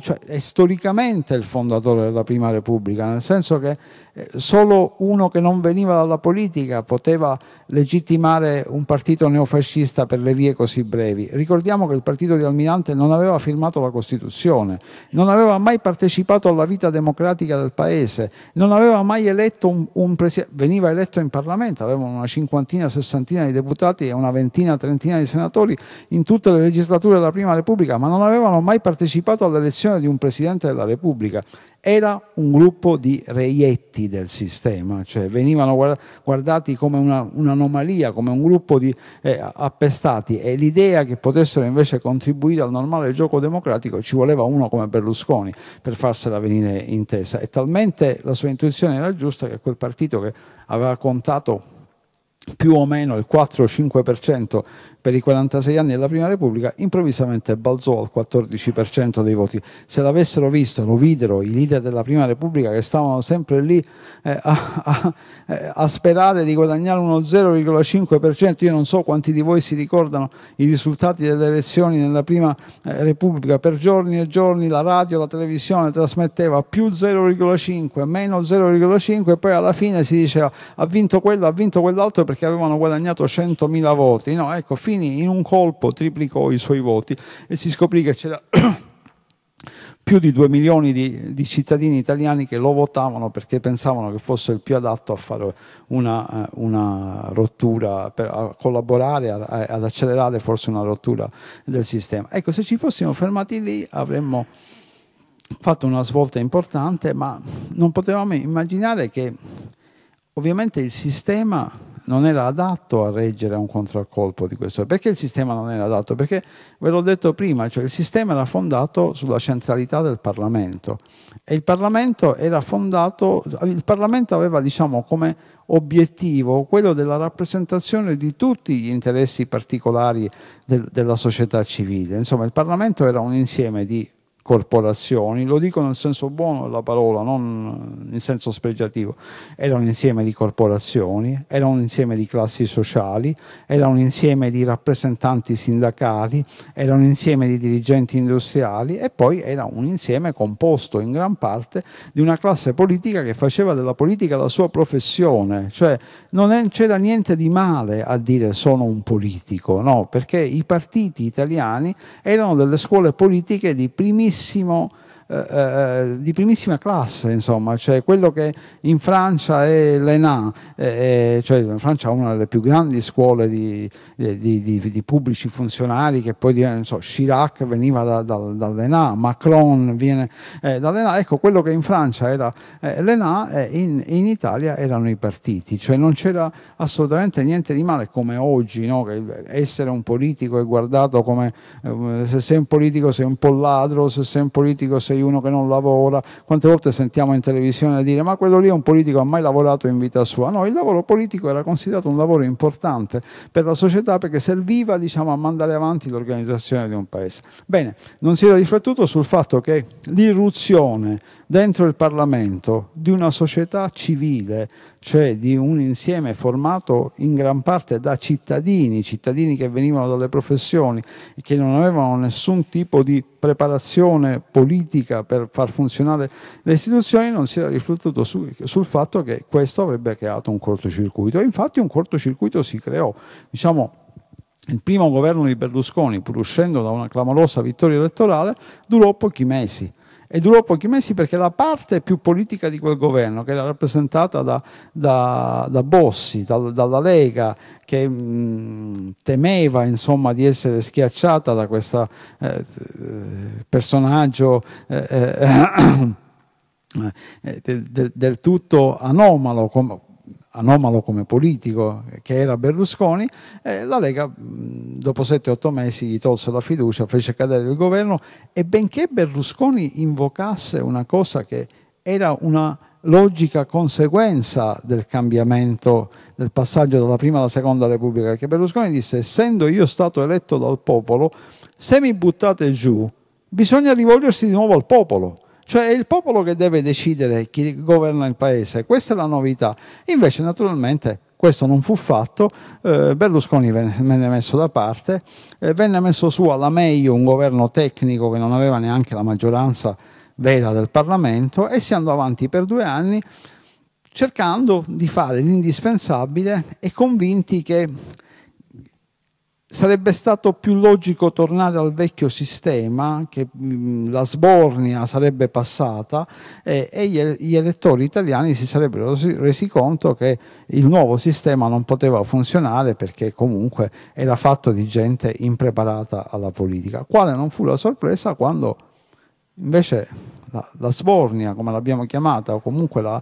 cioè, è storicamente il fondatore della Prima Repubblica, nel senso che eh, solo uno che non veniva dalla politica poteva legittimare un partito neofascista per le vie così brevi. Ricordiamo che il partito di Almirante non aveva firmato la Costituzione, non aveva mai partecipato alla vita democratica del paese, non aveva mai eletto un, un presidente, veniva eletto in Parlamento, avevano una cinquantina, sessantina di deputati e una ventina, trentina di senatori in tutte le legislature della Prima Repubblica, ma non avevano mai partecipato all'elezione di un Presidente della Repubblica, era un gruppo di reietti del sistema, cioè venivano guardati come una, un'anomalia, come un gruppo di eh, appestati e l'idea che potessero invece contribuire al normale gioco democratico ci voleva uno come Berlusconi per farsela venire intesa e talmente la sua intuizione era giusta che quel partito che aveva contato più o meno il 4-5% per i 46 anni della Prima Repubblica, improvvisamente balzò al 14% dei voti. Se l'avessero visto, lo videro i leader della Prima Repubblica che stavano sempre lì eh, a, a, eh, a, sperare di guadagnare uno 0,5%. Io non so quanti di voi si ricordano i risultati delle elezioni nella Prima eh, Repubblica. Per giorni e giorni la radio, la televisione trasmetteva più 0,5, meno 0,5 e poi alla fine si diceva ha vinto quello, ha vinto quell'altro perché avevano guadagnato 100.000 voti. No, ecco, fino Salvini in un colpo triplicò i suoi voti e si scoprì che c'era più di 2 milioni di, di, cittadini italiani che lo votavano perché pensavano che fosse il più adatto a fare una, eh, una rottura, per, a collaborare, a, a, ad accelerare forse una rottura del sistema. Ecco, se ci fossimo fermati lì avremmo fatto una svolta importante, ma non potevamo immaginare che ovviamente il sistema non era adatto a reggere a un contraccolpo di questo. Perché il sistema non era adatto? Perché ve l'ho detto prima, cioè il sistema era fondato sulla centralità del Parlamento e il Parlamento era fondato, il Parlamento aveva diciamo come obiettivo quello della rappresentazione di tutti gli interessi particolari del, della società civile. Insomma, il Parlamento era un insieme di corporazioni, lo dico nel senso buono della parola, non in senso spregiativo, era un insieme di corporazioni, era un insieme di classi sociali, era un insieme di rappresentanti sindacali, era un insieme di dirigenti industriali e poi era un insieme composto in gran parte di una classe politica che faceva della politica la sua professione, cioè non c'era niente di male a dire sono un politico, no, perché i partiti italiani erano delle scuole politiche di primissima ...muchísimo... Eh, eh, di primissima classe, insomma, cioè quello che in Francia è l'ENA, eh, eh, cioè la Francia ha una delle più grandi scuole di, di, di, di pubblici funzionari che poi, non so, Chirac veniva da, da, dall'ENA, Macron viene eh, dall'ENA, ecco quello che in Francia era eh, l'ENA in, in, Italia erano i partiti, cioè non c'era assolutamente niente di male come oggi, no? essere un politico è guardato come se sei un politico sei un po' ladro, se sei un politico sei sei uno che non lavora, quante volte sentiamo in televisione dire ma quello lì è un politico, ha mai lavorato in vita sua. No, il lavoro politico era considerato un lavoro importante per la società perché serviva diciamo, a mandare avanti l'organizzazione di un paese. Bene, non si era riflettuto sul fatto che l'irruzione dentro il Parlamento di una società civile, cioè di un insieme formato in gran parte da cittadini, cittadini che venivano dalle professioni e che non avevano nessun tipo di preparazione politica per far funzionare le istituzioni, non si era riflettuto su, sul fatto che questo avrebbe creato un cortocircuito. Infatti un cortocircuito si creò, diciamo, il primo governo di Berlusconi, pur uscendo da una clamorosa vittoria elettorale, durò pochi mesi e durò pochi mesi perché la parte più politica di quel governo, che era rappresentata da, da, da Bossi, da, dalla Lega, che mh, mm, temeva insomma, di essere schiacciata da questo eh, personaggio eh, eh, eh del, del, tutto anomalo, come, anomalo come politico che era Berlusconi, eh, la Lega dopo 7-8 mesi gli tolse la fiducia, fece cadere il governo e benché Berlusconi invocasse una cosa che era una logica conseguenza del cambiamento, del passaggio dalla prima alla seconda Repubblica, che Berlusconi disse essendo io stato eletto dal popolo, se mi buttate giù bisogna rivolgersi di nuovo al popolo cioè è il popolo che deve decidere chi governa il paese, questa è la novità. Invece naturalmente questo non fu fatto, eh, Berlusconi venne messo da parte, eh, venne messo su alla meglio un governo tecnico che non aveva neanche la maggioranza vera del Parlamento e si andò avanti per due anni cercando di fare l'indispensabile e convinti che sarebbe stato più logico tornare al vecchio sistema, che mm, la sbornia sarebbe passata e, e gli elettori italiani si sarebbero resi conto che il nuovo sistema non poteva funzionare perché comunque era fatto di gente impreparata alla politica, quale non fu la sorpresa quando invece la, la sbornia, come l'abbiamo chiamata, o comunque la,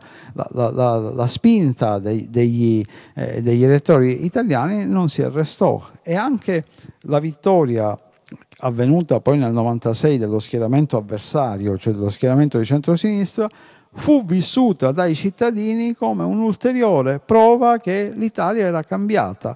la spinta dei, degli, eh, degli elettori italiani non si arrestò e anche la vittoria avvenuta poi nel 96 dello schieramento avversario, cioè dello schieramento di centrosinistra, fu vissuta dai cittadini come un'ulteriore prova che l'Italia era cambiata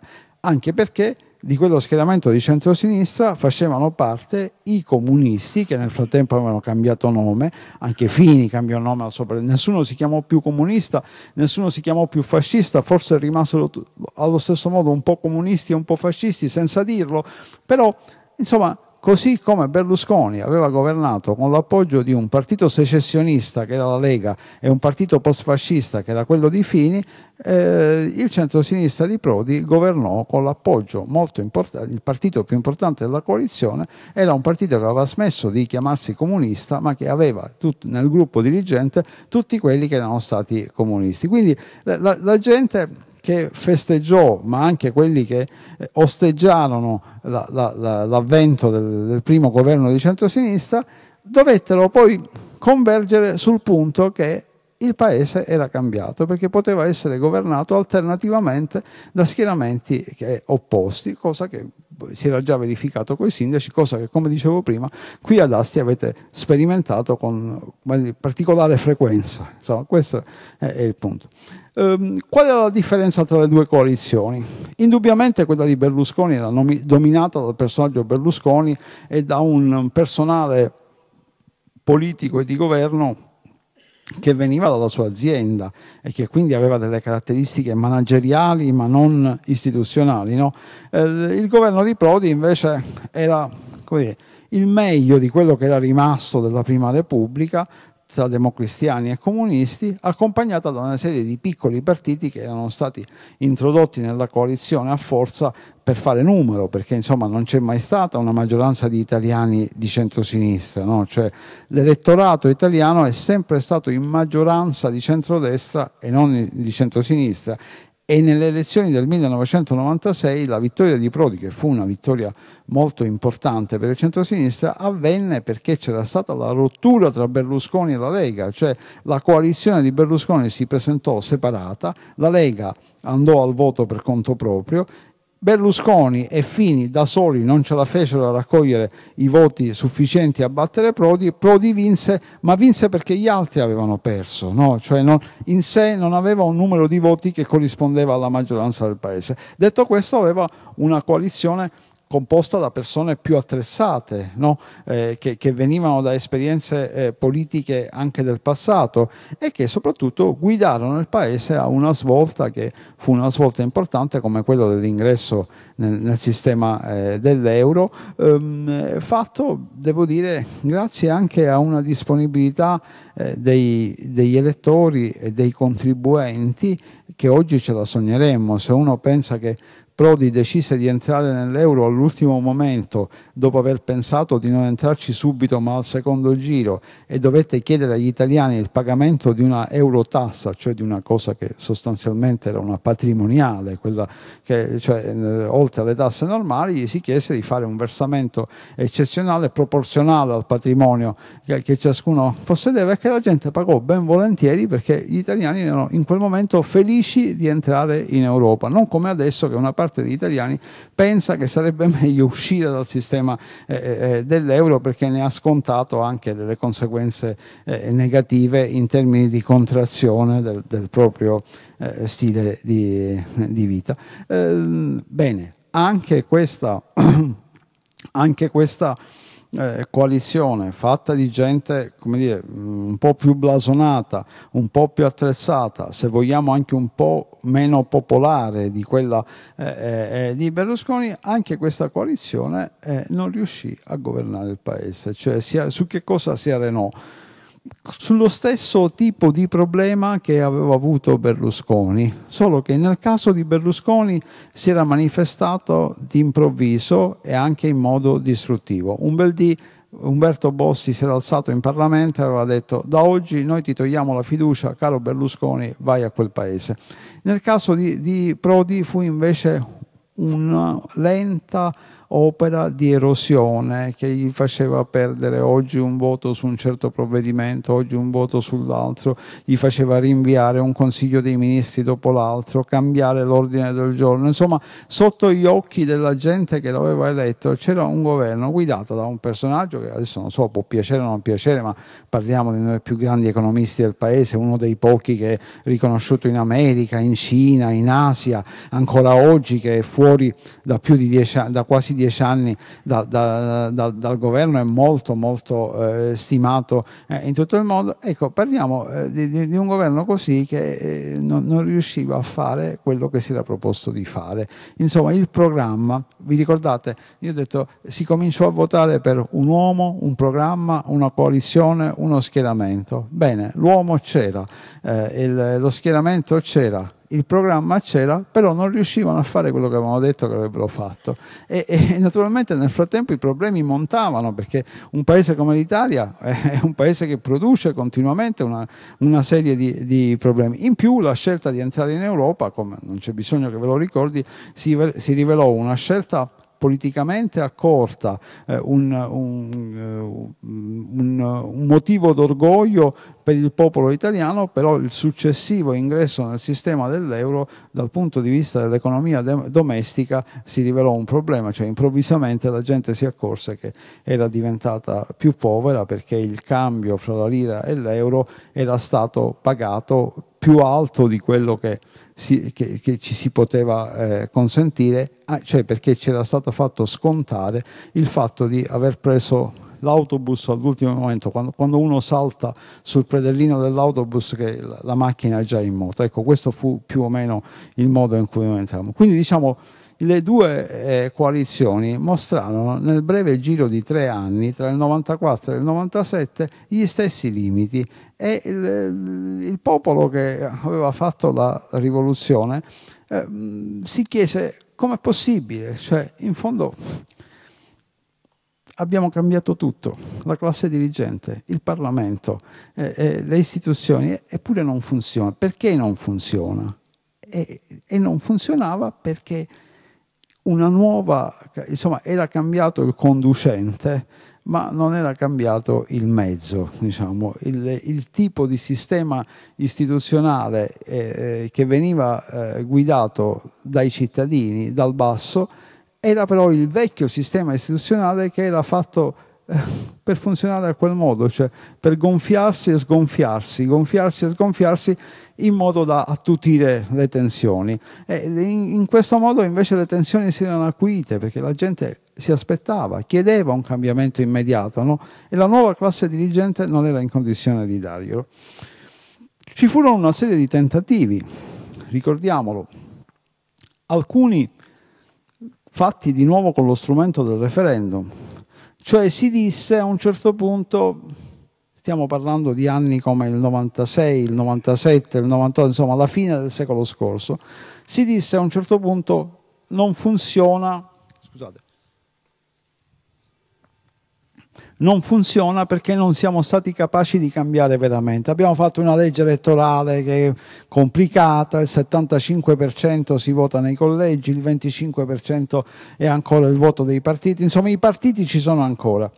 anche perché di quello schieramento di centrosinistra facevano parte i comunisti che nel frattempo avevano cambiato nome, anche Fini cambiò nome al suo presidente, nessuno si chiamò più comunista, nessuno si chiamò più fascista, forse rimasero allo stesso modo un po' comunisti e un po' fascisti senza dirlo, però insomma così come Berlusconi aveva governato con l'appoggio di un partito secessionista che era la Lega e un partito postfascista che era quello di Fini, eh, il centrosinistra di Prodi governò con l'appoggio molto importante, il partito più importante della coalizione era un partito che aveva smesso di chiamarsi comunista ma che aveva tut, nel gruppo dirigente tutti quelli che erano stati comunisti. Quindi la, la gente che festeggiò, ma anche quelli che eh, osteggiarono la, la, la, l'avvento del, del primo governo di centrosinistra, dovettero poi convergere sul punto che il paese era cambiato perché poteva essere governato alternativamente da schieramenti opposti, cosa che si era già verificato con i sindaci, cosa che come dicevo prima qui ad Asti avete sperimentato con particolare frequenza. Insomma, questo è, il punto. Ehm, qual è la differenza tra le due coalizioni? Indubbiamente quella di Berlusconi era dominata dal personaggio Berlusconi e da un personale politico e di governo che veniva dalla sua azienda e che quindi aveva delle caratteristiche manageriali ma non istituzionali. No? Eh, il governo di Prodi invece era dire, il meglio di quello che era rimasto della Prima Repubblica, tra democristiani e comunisti, accompagnata da una serie di piccoli partiti che erano stati introdotti nella coalizione a forza per fare numero, perché insomma non c'è mai stata una maggioranza di italiani di centrosinistra, no? cioè, l'elettorato italiano è sempre stato in maggioranza di centrodestra e non di centrosinistra e nelle elezioni del 1996 la vittoria di Prodi, che fu una vittoria molto importante per il centrosinistra, avvenne perché c'era stata la rottura tra Berlusconi e la Lega, cioè la coalizione di Berlusconi si presentò separata, la Lega andò al voto per conto proprio, Berlusconi e Fini da soli non ce la fecero a raccogliere i voti sufficienti a battere Prodi, Prodi vinse, ma vinse perché gli altri avevano perso, no? cioè non, in sé non aveva un numero di voti che corrispondeva alla maggioranza del paese. Detto questo aveva una coalizione composta da persone più attrezzate, no? eh, che, che, venivano da esperienze eh, politiche anche del passato e che soprattutto guidarono il Paese a una svolta che fu una svolta importante come quella dell'ingresso nel, nel sistema eh, dell'euro, ehm, fatto, devo dire, grazie anche a una disponibilità eh, dei, degli elettori e dei contribuenti che oggi ce la sogneremmo. Se uno pensa che Prodi decise di entrare nell'euro all'ultimo momento, dopo aver pensato di non entrarci subito ma al secondo giro, e dovette chiedere agli italiani il pagamento di una eurotassa, cioè di una cosa che sostanzialmente era una patrimoniale, che, cioè, eh, oltre alle tasse normali, gli si chiese di fare un versamento eccezionale proporzionale al patrimonio che, che ciascuno possedeva e che la gente pagò ben volentieri perché gli italiani erano in quel momento felici di entrare in Europa, non come adesso che una parte parte degli italiani pensa che sarebbe meglio uscire dal sistema eh, eh, eh, dell'euro perché ne ha scontato anche delle conseguenze eh, negative in termini di contrazione del, del proprio eh, stile di, di vita. Ehm, bene, anche questa, anche questa eh, coalizione fatta di gente dire, un po' più blasonata, un po' più attrezzata, se vogliamo anche un po' meno popolare di quella eh, eh, eh di Berlusconi, anche questa coalizione eh, non riuscì a governare il paese, cioè sia, su che cosa sia Renault sullo stesso tipo di problema che aveva avuto Berlusconi, solo che nel caso di Berlusconi si era manifestato d'improvviso e anche in modo distruttivo. Un bel dì Umberto Bossi si era alzato in Parlamento e aveva detto da oggi noi ti togliamo la fiducia, caro Berlusconi, vai a quel paese. Nel caso di, di Prodi fu invece una lenta opera di erosione che gli faceva perdere oggi un voto su un certo provvedimento, oggi un voto sull'altro, gli faceva rinviare un consiglio dei ministri dopo l'altro, cambiare l'ordine del giorno. Insomma, sotto gli occhi della gente che l'aveva eletto c'era un governo guidato da un personaggio che adesso non so, può piacere o non piacere, ma parliamo di uno dei più grandi economisti del paese, uno dei pochi che è riconosciuto in America, in Cina, in Asia, ancora oggi che è fuori da, di dieci, da quasi dieci anni da, da, da, dal governo è molto molto eh, stimato eh, in tutto il mondo. Ecco, parliamo eh, di, di, un governo così che eh, non, non, riusciva a fare quello che si era proposto di fare. Insomma, il programma, vi ricordate, io ho detto, si cominciò a votare per un uomo, un programma, una coalizione, uno schieramento. Bene, l'uomo c'era, eh, lo schieramento c'era, il programma c'era, però non riuscivano a fare quello che avevano detto che avrebbero fatto. E, e naturalmente nel frattempo i problemi montavano, perché un paese come l'Italia è un paese che produce continuamente una, una serie di, di, problemi. In più la scelta di entrare in Europa, come non c'è bisogno che ve lo ricordi, si, si rivelò una scelta politicamente accorta eh, un, un, eh, un, un motivo d'orgoglio per il popolo italiano, però il successivo ingresso nel sistema dell'euro dal punto di vista dell'economia domestica si rivelò un problema, cioè improvvisamente la gente si accorse che era diventata più povera perché il cambio fra la lira e l'euro era stato pagato più alto di quello che si, che, che, ci si poteva eh, consentire, ah, cioè perché c'era stato fatto scontare il fatto di aver preso l'autobus all'ultimo momento, quando, quando, uno salta sul predellino dell'autobus che la, la macchina è già in moto. Ecco, questo fu più o meno il modo in cui noi entriamo. Quindi diciamo le due eh, coalizioni mostrarono nel breve giro di tre anni, tra il 94 e il 97, gli stessi limiti e il, il popolo che aveva fatto la rivoluzione eh, si chiese com'è possibile, cioè in fondo abbiamo cambiato tutto, la classe dirigente, il Parlamento, eh, eh, le istituzioni, eppure non funziona. Perché non funziona? e, e non funzionava perché una nuova, insomma era cambiato il conducente, ma non era cambiato il mezzo, diciamo. il, il, tipo di sistema istituzionale eh, eh che veniva eh, guidato dai cittadini, dal basso, era però il vecchio sistema istituzionale che era fatto eh, per funzionare a quel modo, cioè per gonfiarsi e sgonfiarsi, gonfiarsi e sgonfiarsi in modo da attutire le tensioni. In, in questo modo invece le tensioni si erano acuite perché la gente si aspettava, chiedeva un cambiamento immediato no? e la nuova classe dirigente non era in condizione di darglielo. Ci furono una serie di tentativi, ricordiamolo, alcuni fatti di nuovo con lo strumento del referendum, cioè si disse a un certo punto Stiamo parlando di anni come il 96, il 97, il 98, insomma la fine del secolo scorso. Si disse a un certo punto non funziona, scusate, non funziona perché non siamo stati capaci di cambiare veramente. Abbiamo fatto una legge elettorale che è complicata, il 75% si vota nei collegi, il 25% è ancora il voto dei partiti, insomma i partiti ci sono ancora.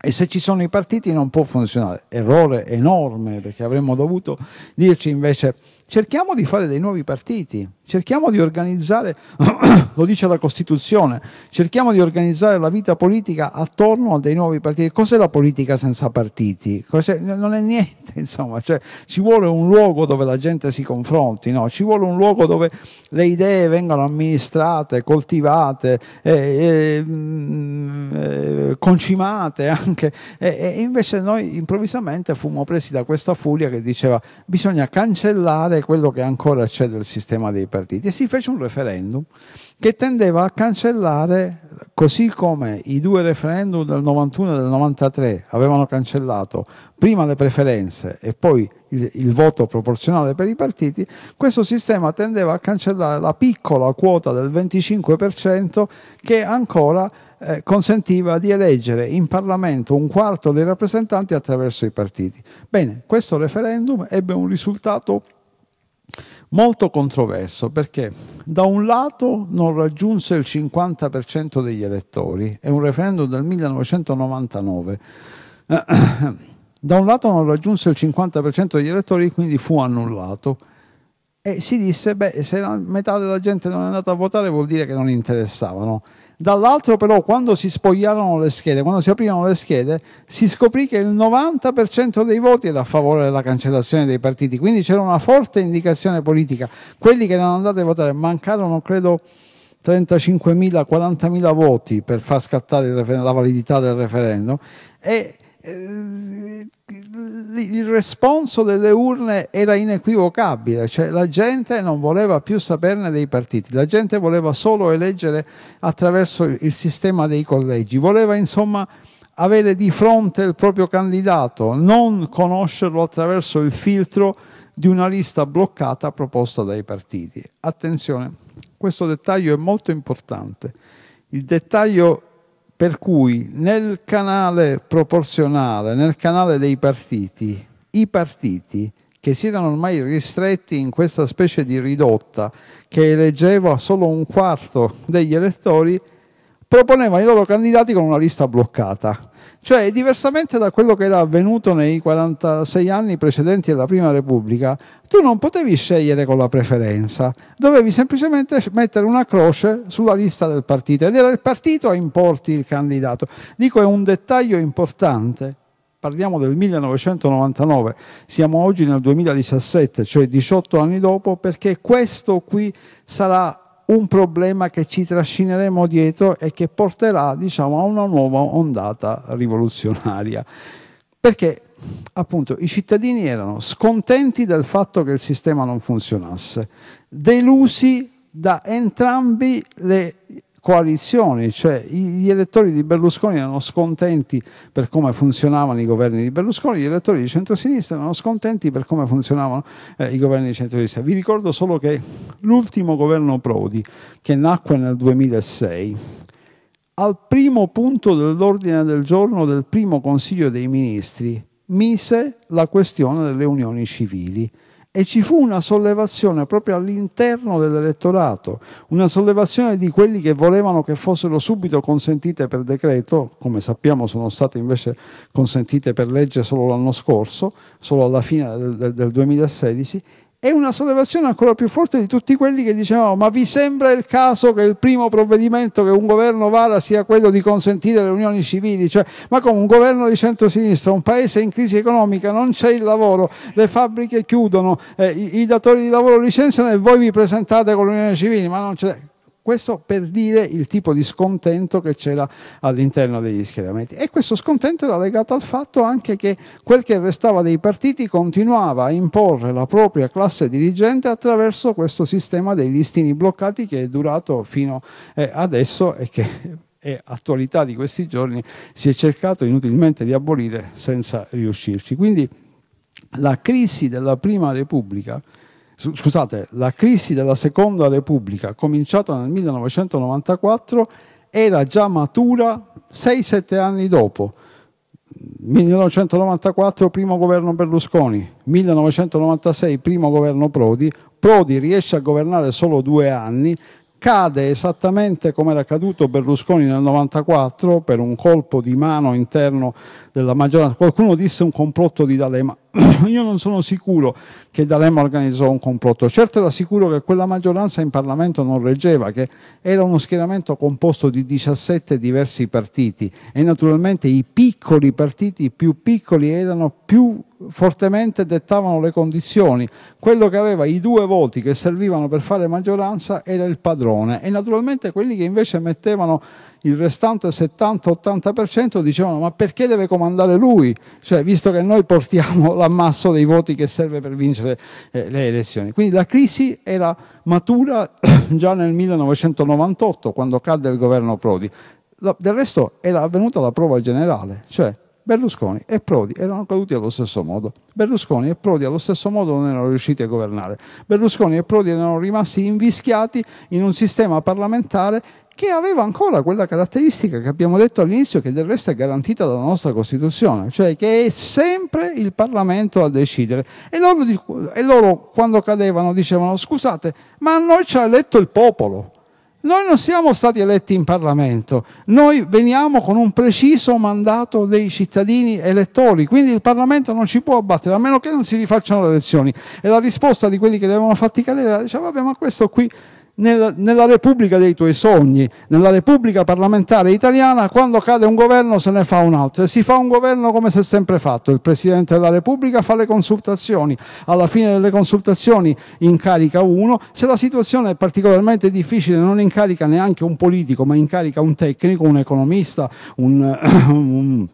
E se ci sono i partiti non può funzionare. Errore enorme perché avremmo dovuto dirci invece cerchiamo di fare dei nuovi partiti, cerchiamo di organizzare, lo dice la Costituzione, cerchiamo di organizzare la vita politica attorno a dei nuovi partiti. Cos'è la politica senza partiti? Cos'è? Non è niente, insomma, cioè, ci vuole un luogo dove la gente si confronti, no? ci vuole un luogo dove le idee vengano amministrate, coltivate, eh, eh, mm, eh, concimate anche. E invece noi improvvisamente fummo presi da questa furia che diceva bisogna cancellare cancellare quello che ancora c'è del sistema dei partiti e si fece un referendum che tendeva a cancellare, così come i due referendum del 91 e del 93 avevano cancellato prima le preferenze e poi il, il voto proporzionale per i partiti, questo sistema tendeva a cancellare la piccola quota del 25% che ancora eh, consentiva di eleggere in Parlamento un quarto dei rappresentanti attraverso i partiti. Bene, questo referendum ebbe un risultato molto controverso perché da un lato non raggiunse il 50% degli elettori, è un referendum del 1999, da un lato non raggiunse il 50% degli elettori quindi fu annullato e si disse beh se la metà della gente non è andata a votare vuol dire che non interessavano Dall'altro però quando si spogliarono le schede, quando si aprirono le schede, si scoprì che il 90% dei voti era a favore della cancellazione dei partiti, quindi c'era una forte indicazione politica. Quelli che erano andati a votare mancarono, credo, 35.000-40.000 voti per far scattare la validità del referendum e eh, il responso delle urne era inequivocabile, cioè la gente non voleva più saperne dei partiti, la gente voleva solo eleggere attraverso il sistema dei collegi, voleva insomma avere di fronte il proprio candidato, non conoscerlo attraverso il filtro di una lista bloccata proposta dai partiti. Attenzione, questo dettaglio è molto importante. Il dettaglio per cui nel canale proporzionale, nel canale dei partiti, i partiti che si erano ormai ristretti in questa specie di ridotta che eleggeva solo un quarto degli elettori, proponevano i loro candidati con una lista bloccata. Cioè, diversamente da quello che era avvenuto nei 46 anni precedenti alla Prima Repubblica, tu non potevi scegliere con la preferenza, dovevi semplicemente mettere una croce sulla lista del partito ed era il partito a importi il candidato. Dico è un dettaglio importante. Parliamo del 1999, siamo oggi nel 2017, cioè 18 anni dopo, perché questo qui sarà un problema che ci trascineremo dietro e che porterà diciamo, a una nuova ondata rivoluzionaria. Perché appunto i cittadini erano scontenti del fatto che il sistema non funzionasse, delusi da entrambi le, coalizioni, cioè gli elettori di Berlusconi erano scontenti per come funzionavano i governi di Berlusconi, gli elettori di centrosinistra erano scontenti per come funzionavano eh, i governi di centrosinistra. Vi ricordo solo che l'ultimo governo Prodi, che nacque nel 2006, al primo punto dell'ordine del giorno del primo Consiglio dei Ministri mise la questione delle unioni civili e ci fu una sollevazione proprio all'interno dell'elettorato, una sollevazione di quelli che volevano che fossero subito consentite per decreto, come sappiamo sono state invece consentite per legge solo l'anno scorso, solo alla fine del, del 2016, è una sollevazione ancora più forte di tutti quelli che dicevano ma vi sembra il caso che il primo provvedimento che un governo vada sia quello di consentire le unioni civili, cioè, ma con un governo di centrosinistra, un paese in crisi economica, non c'è il lavoro, le fabbriche chiudono, eh, i, i, datori di lavoro licenziano e voi vi presentate con le unioni civili, ma non c'è. Questo per dire il tipo di scontento che c'era all'interno degli schieramenti. E questo scontento era legato al fatto anche che quel che restava dei partiti continuava a imporre la propria classe dirigente attraverso questo sistema dei listini bloccati che è durato fino eh, adesso e che eh, è attualità di questi giorni si è cercato inutilmente di abolire senza riuscirci. Quindi la crisi della Prima Repubblica scusate, la crisi della Seconda Repubblica, cominciata nel 1994, era già matura 6-7 anni dopo. 1994 primo governo Berlusconi, 1996 primo governo Prodi, Prodi riesce a governare solo due anni, cade esattamente come era accaduto Berlusconi nel 94 per un colpo di mano interno della maggioranza. Qualcuno disse un complotto di D'Alema. Io non sono sicuro che D'Alema organizzò un complotto. Certo era sicuro che quella maggioranza in Parlamento non reggeva, che era uno schieramento composto di 17 diversi partiti e naturalmente i piccoli partiti più piccoli erano più fortemente dettavano le condizioni. Quello che aveva i due voti che servivano per fare maggioranza era il padrone e naturalmente quelli che invece mettevano il restante 70-80% dicevano ma perché deve comandare lui? Cioè, visto che noi portiamo l'ammasso dei voti che serve per vincere eh, le elezioni. Quindi la crisi era matura già nel 1998 quando cadde il governo Prodi. del resto era avvenuta la prova generale, cioè Berlusconi e Prodi erano caduti allo stesso modo. Berlusconi e Prodi allo stesso modo non erano riusciti a governare. Berlusconi e Prodi erano rimasti invischiati in un sistema parlamentare che aveva ancora quella caratteristica che abbiamo detto all'inizio, che del resto è garantita dalla nostra Costituzione, cioè che è sempre il Parlamento a decidere. E loro, e loro quando cadevano dicevano scusate, ma noi ci ha eletto il popolo. Noi non siamo stati eletti in Parlamento, noi veniamo con un preciso mandato dei cittadini elettori, quindi il Parlamento non ci può abbattere, a meno che non si rifacciano le elezioni. E la risposta di quelli che li avevano fatti cadere era, diceva, vabbè ma questo qui nella, Repubblica dei tuoi sogni, nella Repubblica parlamentare italiana, quando cade un governo se ne fa un altro e si fa un governo come si è sempre fatto. Il Presidente della Repubblica fa le consultazioni, alla fine delle consultazioni incarica uno, se la situazione è particolarmente difficile non incarica neanche un politico, ma incarica un tecnico, un economista, un... un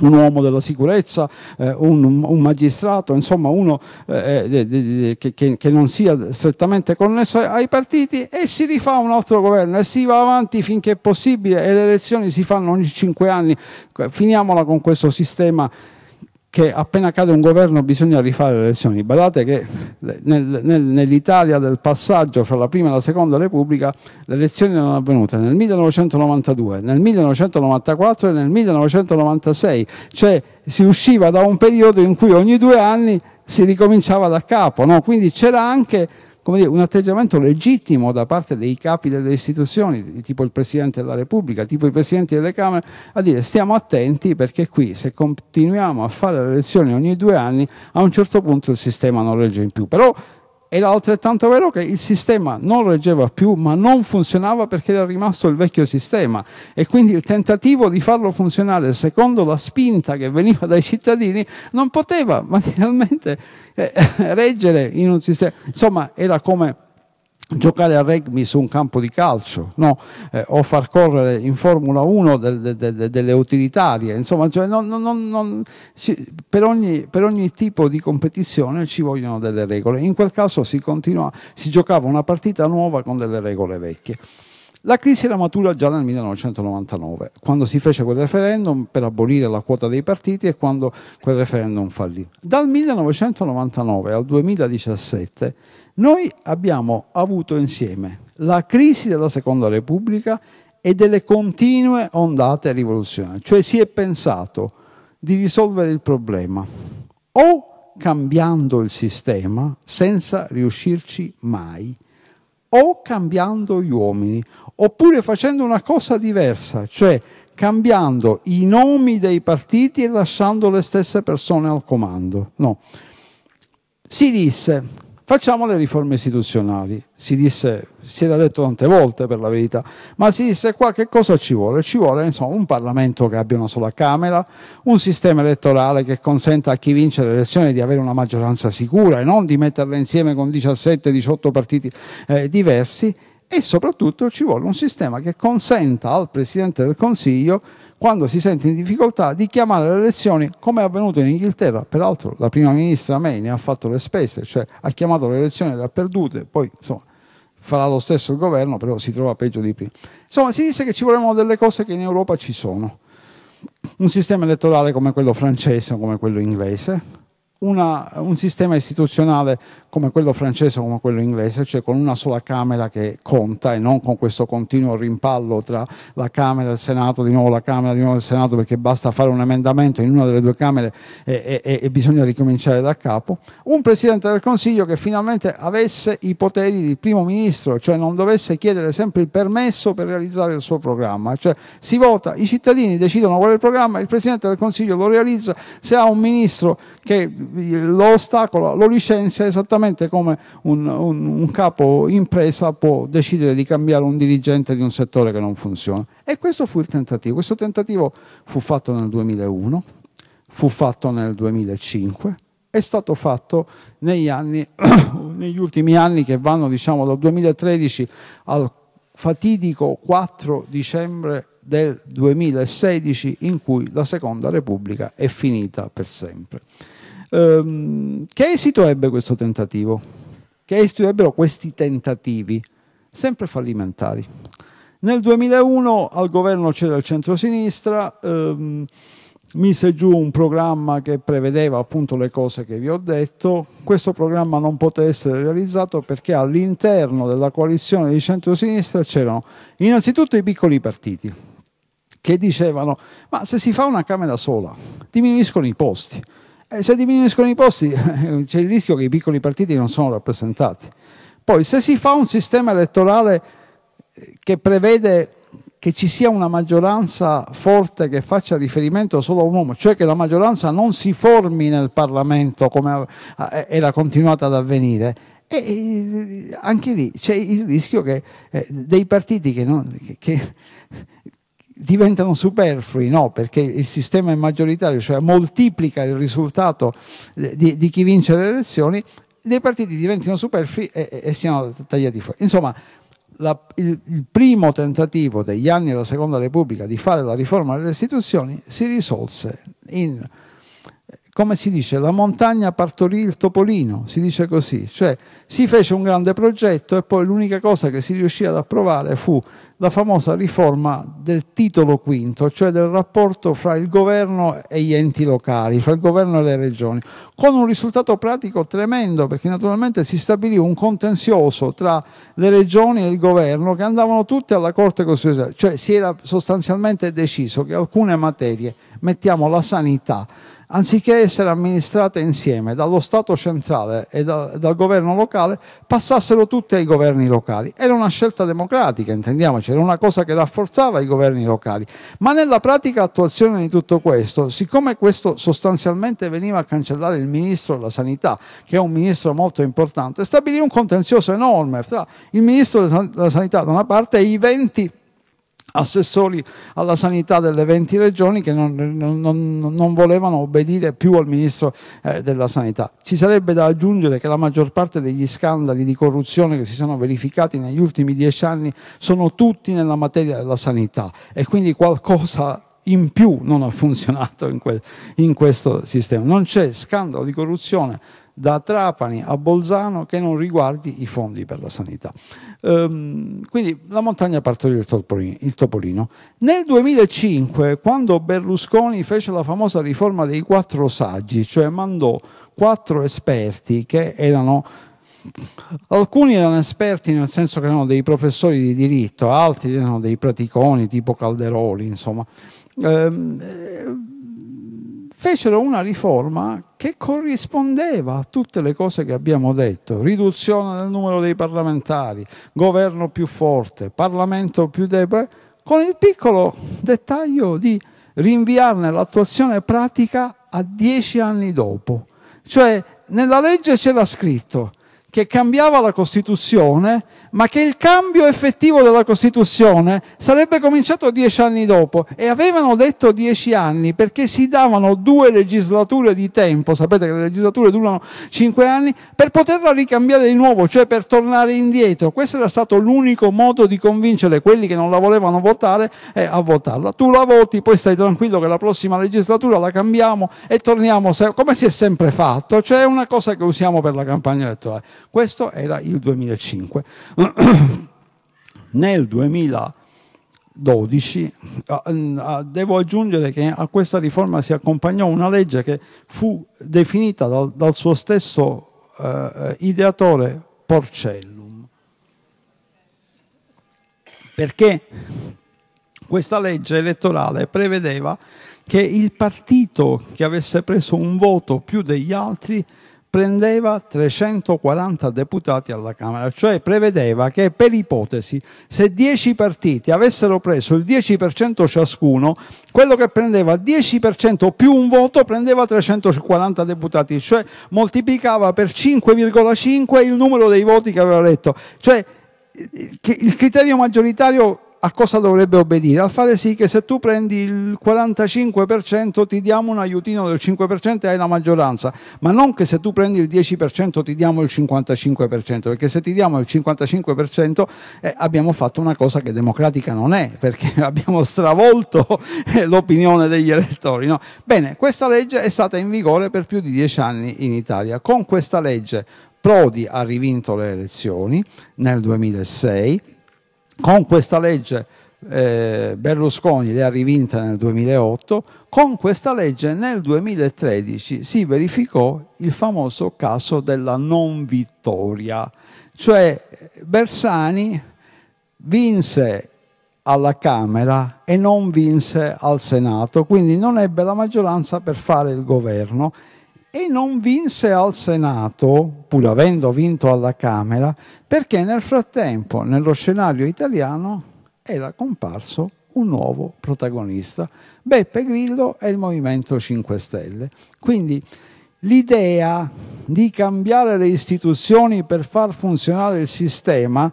un uomo della sicurezza, eh, un, un, magistrato, insomma uno eh, eh de, de, de, che, che, non sia strettamente connesso ai partiti e si rifà un altro governo e si va avanti finché è possibile e le elezioni si fanno ogni cinque anni. Finiamola con questo sistema che appena cade un governo bisogna rifare le elezioni. Badate che nel, nel, nell'Italia del passaggio fra la prima e la seconda Repubblica le elezioni erano avvenute nel 1992, nel 1994 e nel 1996, cioè si usciva da un periodo in cui ogni due anni si ricominciava da capo, no? quindi c'era anche dire, un atteggiamento legittimo da parte dei capi delle istituzioni, tipo il Presidente della Repubblica, tipo i Presidenti delle Camere, a dire stiamo attenti perché qui se continuiamo a fare le elezioni ogni due anni a un certo punto il sistema non regge in più. Però era altrettanto vero che il sistema non reggeva più, ma non funzionava perché era rimasto il vecchio sistema e quindi il tentativo di farlo funzionare secondo la spinta che veniva dai cittadini non poteva materialmente eh, reggere in un sistema. Insomma, era come giocare a rugby su un campo di calcio no? eh, o far correre in Formula 1 del, de, de, delle utilitarie insomma cioè non, non, non, ci, per, ogni, per, ogni, tipo di competizione ci vogliono delle regole in quel caso si, continua, si giocava una partita nuova con delle regole vecchie la crisi era matura già nel 1999, quando si fece quel referendum per abolire la quota dei partiti e quando quel referendum fallì. Dal 1999 al 2017 noi abbiamo avuto insieme la crisi della Seconda Repubblica e delle continue ondate rivoluzionarie, cioè si è pensato di risolvere il problema o cambiando il sistema senza riuscirci mai, o cambiando gli uomini, oppure facendo una cosa diversa, cioè cambiando i nomi dei partiti e lasciando le stesse persone al comando. No. Si disse Facciamo le riforme istituzionali, si disse, si era detto tante volte per la verità, ma si disse qua che cosa ci vuole? Ci vuole insomma, un Parlamento che abbia una sola Camera, un sistema elettorale che consenta a chi vince le elezioni di avere una maggioranza sicura e non di metterla insieme con 17-18 partiti eh, diversi e soprattutto ci vuole un sistema che consenta al Presidente del Consiglio quando si sente in difficoltà di chiamare le elezioni come è avvenuto in Inghilterra. Peraltro la prima ministra May ne ha fatto le spese, cioè ha chiamato le elezioni e le ha perdute, poi insomma farà lo stesso il governo, però si trova peggio di prima. Insomma, si disse che ci volevano delle cose che in Europa ci sono. Un sistema elettorale come quello francese o come quello inglese, una, un sistema istituzionale come quello francese o come quello inglese, cioè con una sola Camera che conta e non con questo continuo rimpallo tra la Camera e il Senato, di nuovo la Camera, di nuovo il Senato, perché basta fare un emendamento in una delle due Camere e, e, e bisogna ricominciare da capo. Un Presidente del Consiglio che finalmente avesse i poteri di primo ministro, cioè non dovesse chiedere sempre il permesso per realizzare il suo programma, cioè si vota, i cittadini decidono qual è il programma, il Presidente del Consiglio lo realizza, se ha un ministro che lo ostacola, lo licenzia esattamente come un, un, un capo impresa può decidere di cambiare un dirigente di un settore che non funziona. E questo fu il tentativo. Questo tentativo fu fatto nel 2001, fu fatto nel 2005 è stato fatto negli, anni, negli ultimi anni che vanno diciamo, dal 2013 al fatidico 4 dicembre del 2016 in cui la Seconda Repubblica è finita per sempre. Ehm, che esito ebbe questo tentativo? Che esito ebbero questi tentativi? Sempre fallimentari. Nel 2001 al governo c'era il centrosinistra, ehm, mise giù un programma che prevedeva appunto le cose che vi ho detto. Questo programma non poté essere realizzato perché all'interno della coalizione di centro-sinistra c'erano innanzitutto i piccoli partiti che dicevano ma se si fa una Camera sola diminuiscono i posti. Eh, se diminuiscono i posti c'è il rischio che i piccoli partiti non sono rappresentati. Poi se si fa un sistema elettorale eh, che prevede che ci sia una maggioranza forte che faccia riferimento solo a un uomo, cioè che la maggioranza non si formi nel Parlamento come era continuata ad avvenire. E anche lì c'è il rischio che eh, dei partiti che, non, che, che diventano superflui, no, perché il sistema è maggioritario, cioè moltiplica il risultato eh, di, di chi vince le elezioni, dei partiti diventino superflui e, e, e siano tagliati fuori. Insomma, la, il, il, primo tentativo degli anni della Seconda Repubblica di fare la riforma delle istituzioni si risolse in come si dice, la montagna partorì il topolino, si dice così, cioè si fece un grande progetto e poi l'unica cosa che si riuscì ad approvare fu la famosa riforma del titolo quinto, cioè del rapporto fra il governo e gli enti locali, fra il governo e le regioni, con un risultato pratico tremendo perché naturalmente si stabilì un contenzioso tra le regioni e il governo che andavano tutte alla Corte Costituzionale, cioè si era sostanzialmente deciso che alcune materie, mettiamo la sanità, anziché essere amministrate insieme dallo Stato centrale e da, dal governo locale, passassero tutte ai governi locali. Era una scelta democratica, intendiamoci, era una cosa che rafforzava i governi locali. Ma nella pratica attuazione di tutto questo, siccome questo sostanzialmente veniva a cancellare il ministro della sanità, che è un ministro molto importante, stabilì un contenzioso enorme tra il ministro della sanità da una parte e i 20 assessori alla sanità delle 20 regioni che non, non, non volevano obbedire più al ministro eh, della sanità. Ci sarebbe da aggiungere che la maggior parte degli scandali di corruzione che si sono verificati negli ultimi dieci anni sono tutti nella materia della sanità e quindi qualcosa in più non ha funzionato in, que in questo sistema. Non c'è scandalo di corruzione da Trapani a Bolzano che non riguardi i fondi per la sanità. Ehm, quindi la montagna partorì il topolino, il topolino. Nel 2005, quando Berlusconi fece la famosa riforma dei quattro saggi, cioè mandò quattro esperti che erano Alcuni erano esperti nel senso che erano dei professori di diritto, altri erano dei praticoni tipo Calderoli, insomma. Ehm, fecero una riforma che corrispondeva a tutte le cose che abbiamo detto, riduzione del numero dei parlamentari, governo più forte, Parlamento più debole, con il piccolo dettaglio di rinviarne l'attuazione pratica a dieci anni dopo. Cioè nella legge c'era scritto che cambiava la Costituzione, ma che il cambio effettivo della Costituzione sarebbe cominciato dieci anni dopo e avevano detto dieci anni perché si davano due legislature di tempo, sapete che le legislature durano cinque anni, per poterla ricambiare di nuovo, cioè per tornare indietro. Questo era stato l'unico modo di convincere quelli che non la volevano votare eh, a votarla. Tu la voti, poi stai tranquillo che la prossima legislatura la cambiamo e torniamo, come si è sempre fatto, cioè è una cosa che usiamo per la campagna elettorale. Questo era il 2005. Nel 2012 eh, eh, devo aggiungere che a questa riforma si accompagnò una legge che fu definita dal, dal suo stesso eh, ideatore Porcellum. Perché questa legge elettorale prevedeva che il partito che avesse preso un voto più degli altri prendeva 340 deputati alla Camera, cioè prevedeva che per ipotesi se 10 partiti avessero preso il 10% ciascuno, quello che prendeva 10% più un voto prendeva 340 deputati, cioè moltiplicava per 5,5 il numero dei voti che aveva letto, cioè il criterio maggioritario a cosa dovrebbe obbedire? A fare sì che se tu prendi il 45% ti diamo un aiutino del 5% e hai la maggioranza, ma non che se tu prendi il 10% ti diamo il 55%, perché se ti diamo il 55% eh, abbiamo fatto una cosa che democratica non è, perché abbiamo stravolto eh, l'opinione degli elettori. No? Bene, questa legge è stata in vigore per più di dieci anni in Italia. Con questa legge Prodi ha rivinto le elezioni nel 2006 con questa legge eh, Berlusconi le ha rivinte nel 2008, con questa legge nel 2013 si verificò il famoso caso della non vittoria, cioè Bersani vinse alla Camera e non vinse al Senato, quindi non ebbe la maggioranza per fare il governo e non vinse al Senato, pur avendo vinto alla Camera, perché nel frattempo nello scenario italiano era comparso un nuovo protagonista, Beppe Grillo e il Movimento 5 Stelle. Quindi l'idea di cambiare le istituzioni per far funzionare il sistema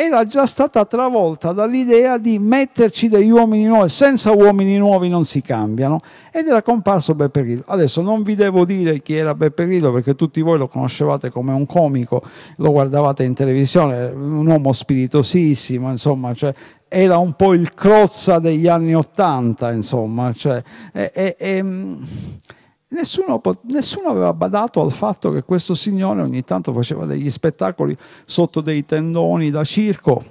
era già stata travolta dall'idea di metterci degli uomini nuovi, senza uomini nuovi non si cambiano, ed era comparso Beppe Grillo. Adesso non vi devo dire chi era Beppe Grillo perché tutti voi lo conoscevate come un comico, lo guardavate in televisione, un uomo spiritosissimo, insomma, cioè, era un po' il crozza degli anni Ottanta, insomma. Cioè, e, e, e mm, Nessuno, nessuno, aveva badato al fatto che questo signore ogni tanto faceva degli spettacoli sotto dei tendoni da circo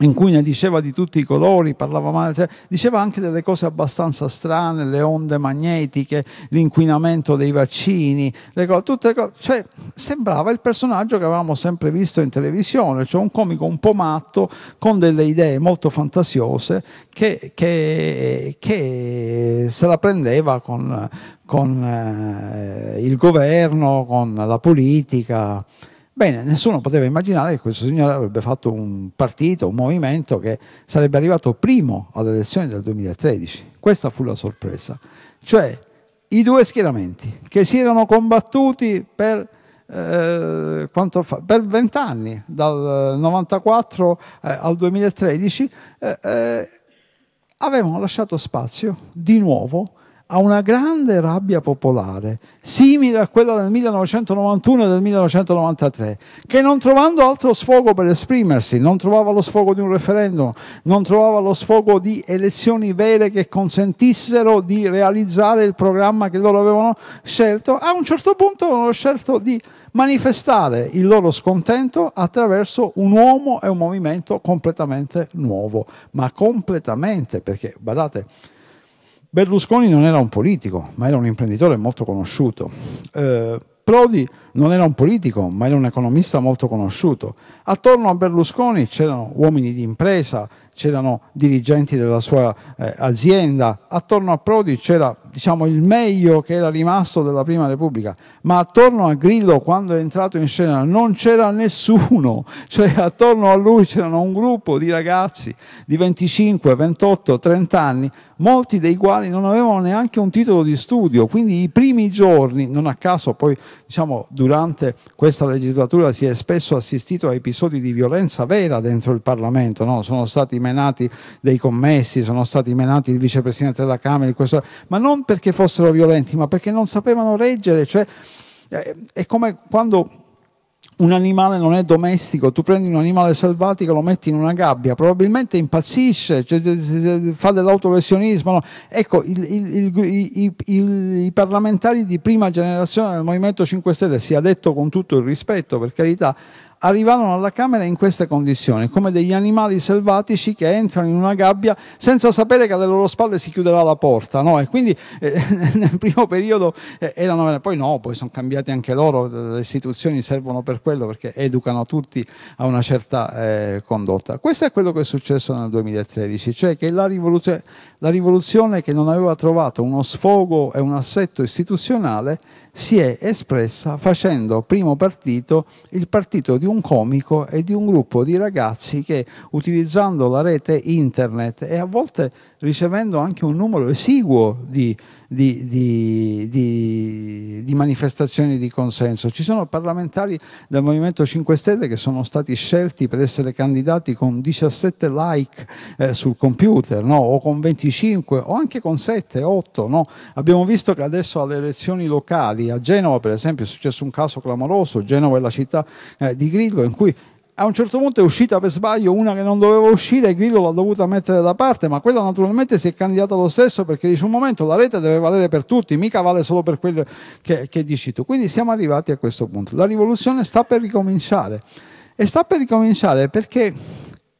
in cui ne diceva di tutti i colori, parlava male, cioè, diceva anche delle cose abbastanza strane, le onde magnetiche, l'inquinamento dei vaccini, le cose, tutte le cose, cioè sembrava il personaggio che avevamo sempre visto in televisione, cioè un comico un po' matto con delle idee molto fantasiose che, che, che se la prendeva con, con eh, il governo, con la politica. Bene, nessuno poteva immaginare che questo signore avrebbe fatto un partito, un movimento che sarebbe arrivato primo alle elezioni del 2013. Questa fu la sorpresa. Cioè, i due schieramenti che si erano combattuti per eh, vent'anni, dal 1994 eh, al 2013, eh, eh, avevano lasciato spazio di nuovo a una grande rabbia popolare, simile a quella del 1991 e del 1993, che non trovando altro sfogo per esprimersi, non trovava lo sfogo di un referendum, non trovava lo sfogo di elezioni vere che consentissero di realizzare il programma che loro avevano scelto, a un certo punto avevano scelto di manifestare il loro scontento attraverso un uomo e un movimento completamente nuovo, ma completamente, perché guardate, Berlusconi non era un politico, ma era un imprenditore molto conosciuto. Eh, Prodi non era un politico, ma era un economista molto conosciuto. Attorno a Berlusconi c'erano uomini di impresa, c'erano dirigenti della sua eh, azienda, attorno a Prodi c'era diciamo, il meglio che era rimasto della Prima Repubblica, ma attorno a Grillo quando è entrato in scena non c'era nessuno, cioè attorno a lui c'erano un gruppo di ragazzi di 25, 28, 30 anni, molti dei quali non avevano neanche un titolo di studio, quindi i primi giorni, non a caso poi diciamo, durante durante questa legislatura si è spesso assistito a episodi di violenza vera dentro il Parlamento, no? sono stati menati dei commessi, sono stati menati il vicepresidente della Camera, questo... ma non perché fossero violenti, ma perché non sapevano reggere, cioè, eh, è come quando un animale non è domestico, tu prendi un animale selvatico, e lo metti in una gabbia, probabilmente impazzisce, cioè, fa dell'autolesionismo. No? Ecco, il, il, il, i, parlamentari di prima generazione del Movimento 5 Stelle, sia detto con tutto il rispetto, per carità, arrivarono alla Camera in queste condizioni, come degli animali selvatici che entrano in una gabbia senza sapere che alle loro spalle si chiuderà la porta. No? E quindi eh, nel primo periodo eh, erano, poi no, poi sono cambiati anche loro, le istituzioni servono per quello perché educano tutti a una certa eh, condotta. Questo è quello che è successo nel 2013, cioè che la rivoluzione, la rivoluzione che non aveva trovato uno sfogo e un assetto istituzionale si è espressa facendo primo partito il partito di un comico e di un gruppo di ragazzi che utilizzando la rete internet e a volte ricevendo anche un numero esiguo di di, di, di, di, manifestazioni di consenso. Ci sono parlamentari del Movimento 5 Stelle che sono stati scelti per essere candidati con 17 like eh, sul computer, no? o con 25, o anche con 7, 8. No? Abbiamo visto che adesso alle elezioni locali, a Genova per esempio è successo un caso clamoroso, Genova è la città eh, di Grillo, in cui a un certo punto è uscita per sbaglio una che non doveva uscire e Grillo l'ha dovuta mettere da parte, ma quella naturalmente si è candidata lo stesso perché dice un momento la rete deve valere per tutti, mica vale solo per quello che, che dici tu. Quindi siamo arrivati a questo punto. La rivoluzione sta per ricominciare e sta per ricominciare perché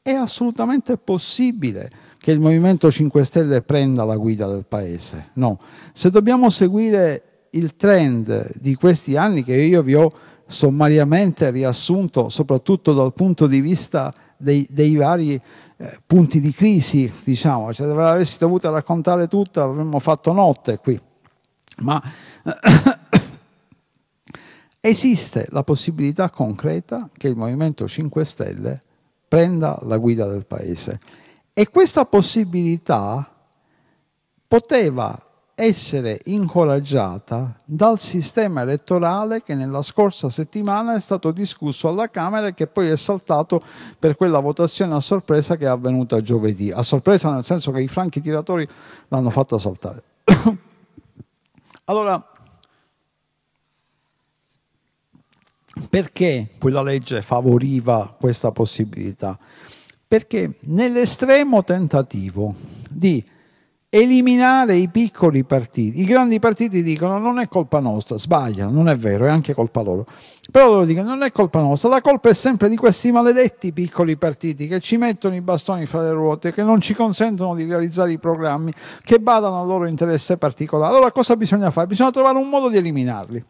è assolutamente possibile che il Movimento 5 Stelle prenda la guida del Paese. No, se dobbiamo seguire il trend di questi anni che io vi ho sommariamente riassunto soprattutto dal punto di vista dei, dei vari eh, punti di crisi, diciamo, cioè, se ve dovuto raccontare tutto avremmo fatto notte qui, ma esiste la possibilità concreta che il Movimento 5 Stelle prenda la guida del Paese e questa possibilità poteva essere incoraggiata dal sistema elettorale che nella scorsa settimana è stato discusso alla Camera e che poi è saltato per quella votazione a sorpresa che è avvenuta giovedì. A sorpresa nel senso che i franchi tiratori l'hanno fatta saltare. allora, perché quella legge favoriva questa possibilità? Perché nell'estremo tentativo di eliminare i piccoli partiti. I grandi partiti dicono non è colpa nostra, sbagliano, non è vero, è anche colpa loro. Però loro dicono non è colpa nostra, la colpa è sempre di questi maledetti piccoli partiti che ci mettono i bastoni fra le ruote, che non ci consentono di realizzare i programmi, che badano al loro interesse particolare. Allora cosa bisogna fare? Bisogna trovare un modo di eliminarli.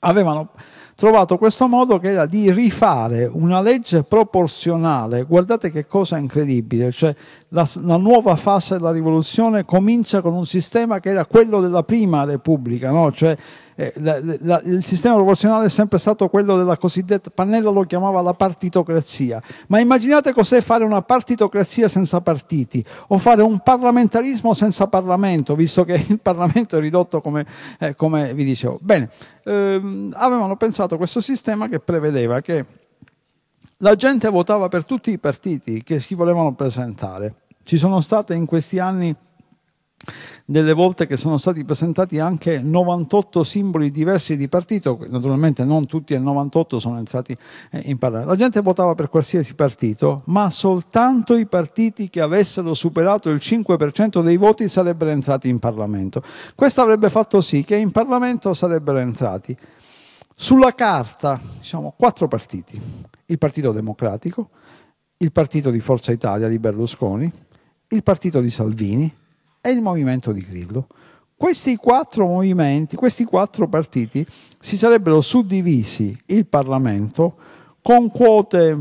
Avevano trovato questo modo che era di rifare una legge proporzionale. Guardate che cosa incredibile, cioè la, la nuova fase della rivoluzione comincia con un sistema che era quello della prima Repubblica, no? cioè eh, la, la, il sistema proporzionale è sempre stato quello della cosiddetta, Pannella lo chiamava la partitocrazia, ma immaginate cos'è fare una partitocrazia senza partiti o fare un parlamentarismo senza Parlamento, visto che il Parlamento è ridotto come, eh, come vi dicevo. Bene, ehm, avevano pensato questo sistema che prevedeva che la gente votava per tutti i partiti che si volevano presentare. Ci sono state in questi anni delle volte che sono stati presentati anche 98 simboli diversi di partito, naturalmente non tutti e 98 sono entrati eh, in Parlamento. La gente votava per qualsiasi partito, ma soltanto i partiti che avessero superato il 5% dei voti sarebbero entrati in Parlamento. Questo avrebbe fatto sì che in Parlamento sarebbero entrati sulla carta diciamo, quattro partiti, il Partito Democratico, il Partito di Forza Italia di Berlusconi, il Partito di Salvini e il movimento di Grillo. Questi quattro movimenti, questi quattro partiti si sarebbero suddivisi il Parlamento con quote,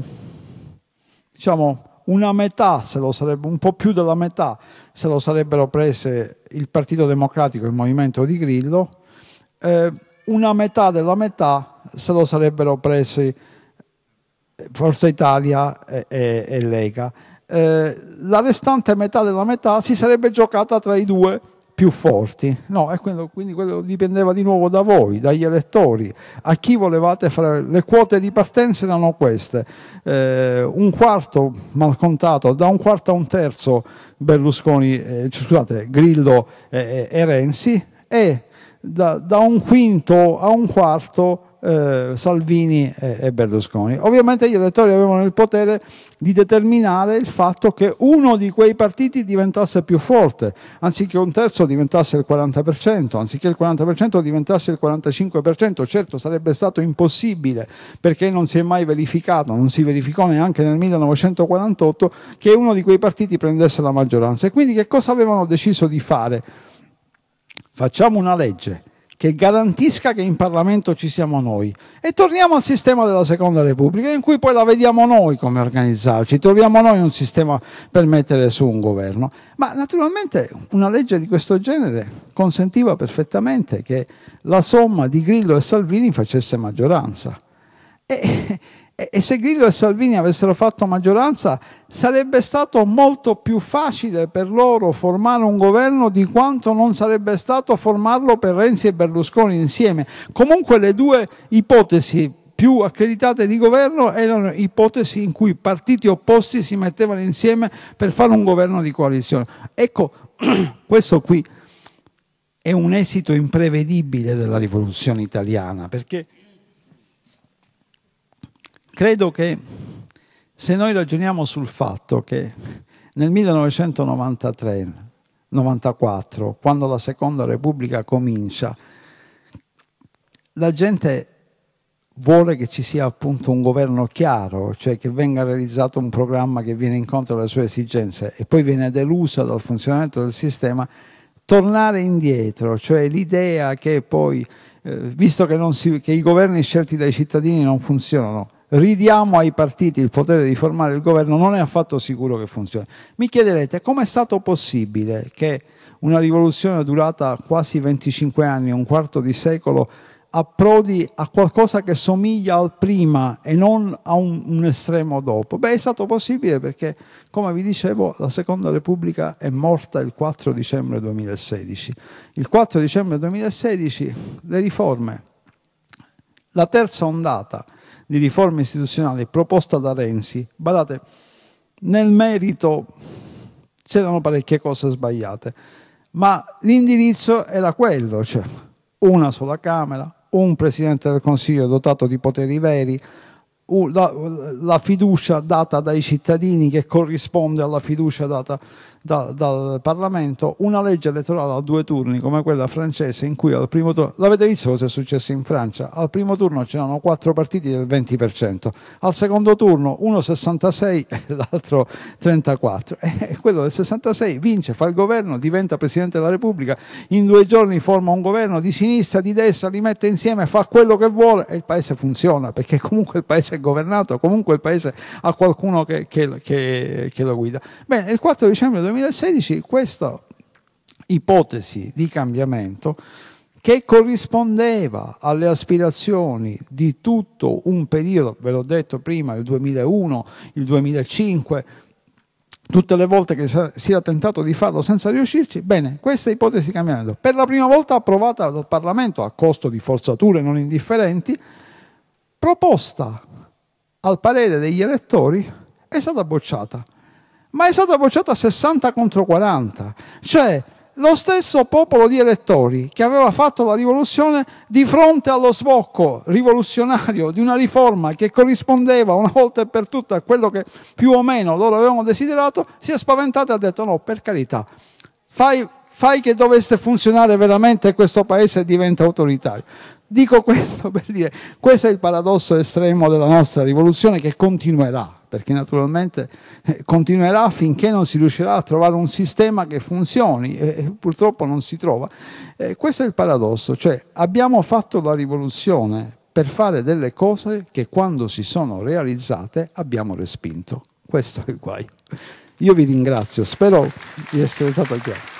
diciamo, una metà, sarebbe, un po' più della metà, se lo sarebbero prese il Partito Democratico e il Movimento di Grillo, eh, una metà della metà se lo sarebbero presi eh, Forza Italia e, e, e Lega eh, la restante metà della metà si sarebbe giocata tra i due più forti. No, e quello, quindi quello dipendeva di nuovo da voi, dagli elettori, a chi volevate fare. Le quote di partenza erano queste, eh, un quarto mal contato, da un quarto a un terzo Berlusconi, eh, scusate, Grillo e Renzi e da, da, un quinto a un quarto eh, Salvini e, e, Berlusconi. Ovviamente gli elettori avevano il potere di determinare il fatto che uno di quei partiti diventasse più forte, anziché un terzo diventasse il 40%, anziché il 40% diventasse il 45%. Certo sarebbe stato impossibile perché non si è mai verificato, non si verificò neanche nel 1948 che uno di quei partiti prendesse la maggioranza. E quindi che cosa avevano deciso di fare? Facciamo una legge che garantisca che in Parlamento ci siamo noi. E torniamo al sistema della Seconda Repubblica, in cui poi la vediamo noi come organizzarci, troviamo noi un sistema per mettere su un governo. Ma naturalmente una legge di questo genere consentiva perfettamente che la somma di Grillo e Salvini facesse maggioranza. E e se Grillo e Salvini avessero fatto maggioranza, sarebbe stato molto più facile per loro formare un governo di quanto non sarebbe stato formarlo per Renzi e Berlusconi insieme. Comunque le due ipotesi più accreditate di governo erano ipotesi in cui partiti opposti si mettevano insieme per fare un governo di coalizione. Ecco, questo qui è un esito imprevedibile della rivoluzione italiana, perché Credo che se noi ragioniamo sul fatto che nel 1993, 94, quando la seconda repubblica comincia, la gente vuole che ci sia appunto un governo chiaro, cioè che venga realizzato un programma che viene incontro alle sue esigenze e poi viene delusa dal funzionamento del sistema, tornare indietro, cioè l'idea che poi, eh, visto che, si, che i governi scelti dai cittadini non funzionano, ridiamo ai partiti il potere di formare il governo, non è affatto sicuro che funzioni. Mi chiederete come è stato possibile che una rivoluzione durata quasi 25 anni, un quarto di secolo, approdi a qualcosa che somiglia al prima e non a un, un estremo dopo? Beh, è stato possibile perché, come vi dicevo, la Seconda Repubblica è morta il 4 dicembre 2016. Il 4 dicembre 2016 le riforme, la terza ondata, di riforma istituzionale proposta da Renzi, badate, nel merito c'erano parecchie cose sbagliate, ma l'indirizzo era quello, cioè una sola Camera, un Presidente del Consiglio dotato di poteri veri, la, la, fiducia data dai cittadini che corrisponde alla fiducia data da, dal Parlamento una legge elettorale a due turni come quella francese in cui al primo turno, l'avete visto cosa è successo in Francia, al primo turno c'erano quattro partiti del 20%, al secondo turno uno 66 e l'altro 34 e quello del 66 vince, fa il governo, diventa Presidente della Repubblica, in due giorni forma un governo di sinistra, di destra, li mette insieme, fa quello che vuole e il paese funziona perché comunque il paese è governato, comunque il paese ha qualcuno che, che, che, che lo guida. Bene, il 4 dicembre 2000 2016 questa ipotesi di cambiamento che corrispondeva alle aspirazioni di tutto un periodo, ve l'ho detto prima, il 2001, il 2005, tutte le volte che si era tentato di farlo senza riuscirci, bene, questa ipotesi cambiando, per la prima volta approvata dal Parlamento a costo di forzature non indifferenti, proposta al parere degli elettori, è stata bocciata ma è stata bocciata 60 contro 40. Cioè, lo stesso popolo di elettori che aveva fatto la rivoluzione di fronte allo sbocco rivoluzionario di una riforma che corrispondeva una volta e per tutte a quello che più o meno loro avevano desiderato, si è spaventato e ha detto no, per carità, fai, fai che dovesse funzionare veramente questo paese e diventa autoritario. Dico questo per dire, questo è il paradosso estremo della nostra rivoluzione che continuerà, perché naturalmente eh, continuerà finché non si riuscirà a trovare un sistema che funzioni e purtroppo non si trova. E eh, questo è il paradosso, cioè abbiamo fatto la rivoluzione per fare delle cose che quando si sono realizzate abbiamo respinto. Questo è il guai. Io vi ringrazio, spero di essere stato chiaro.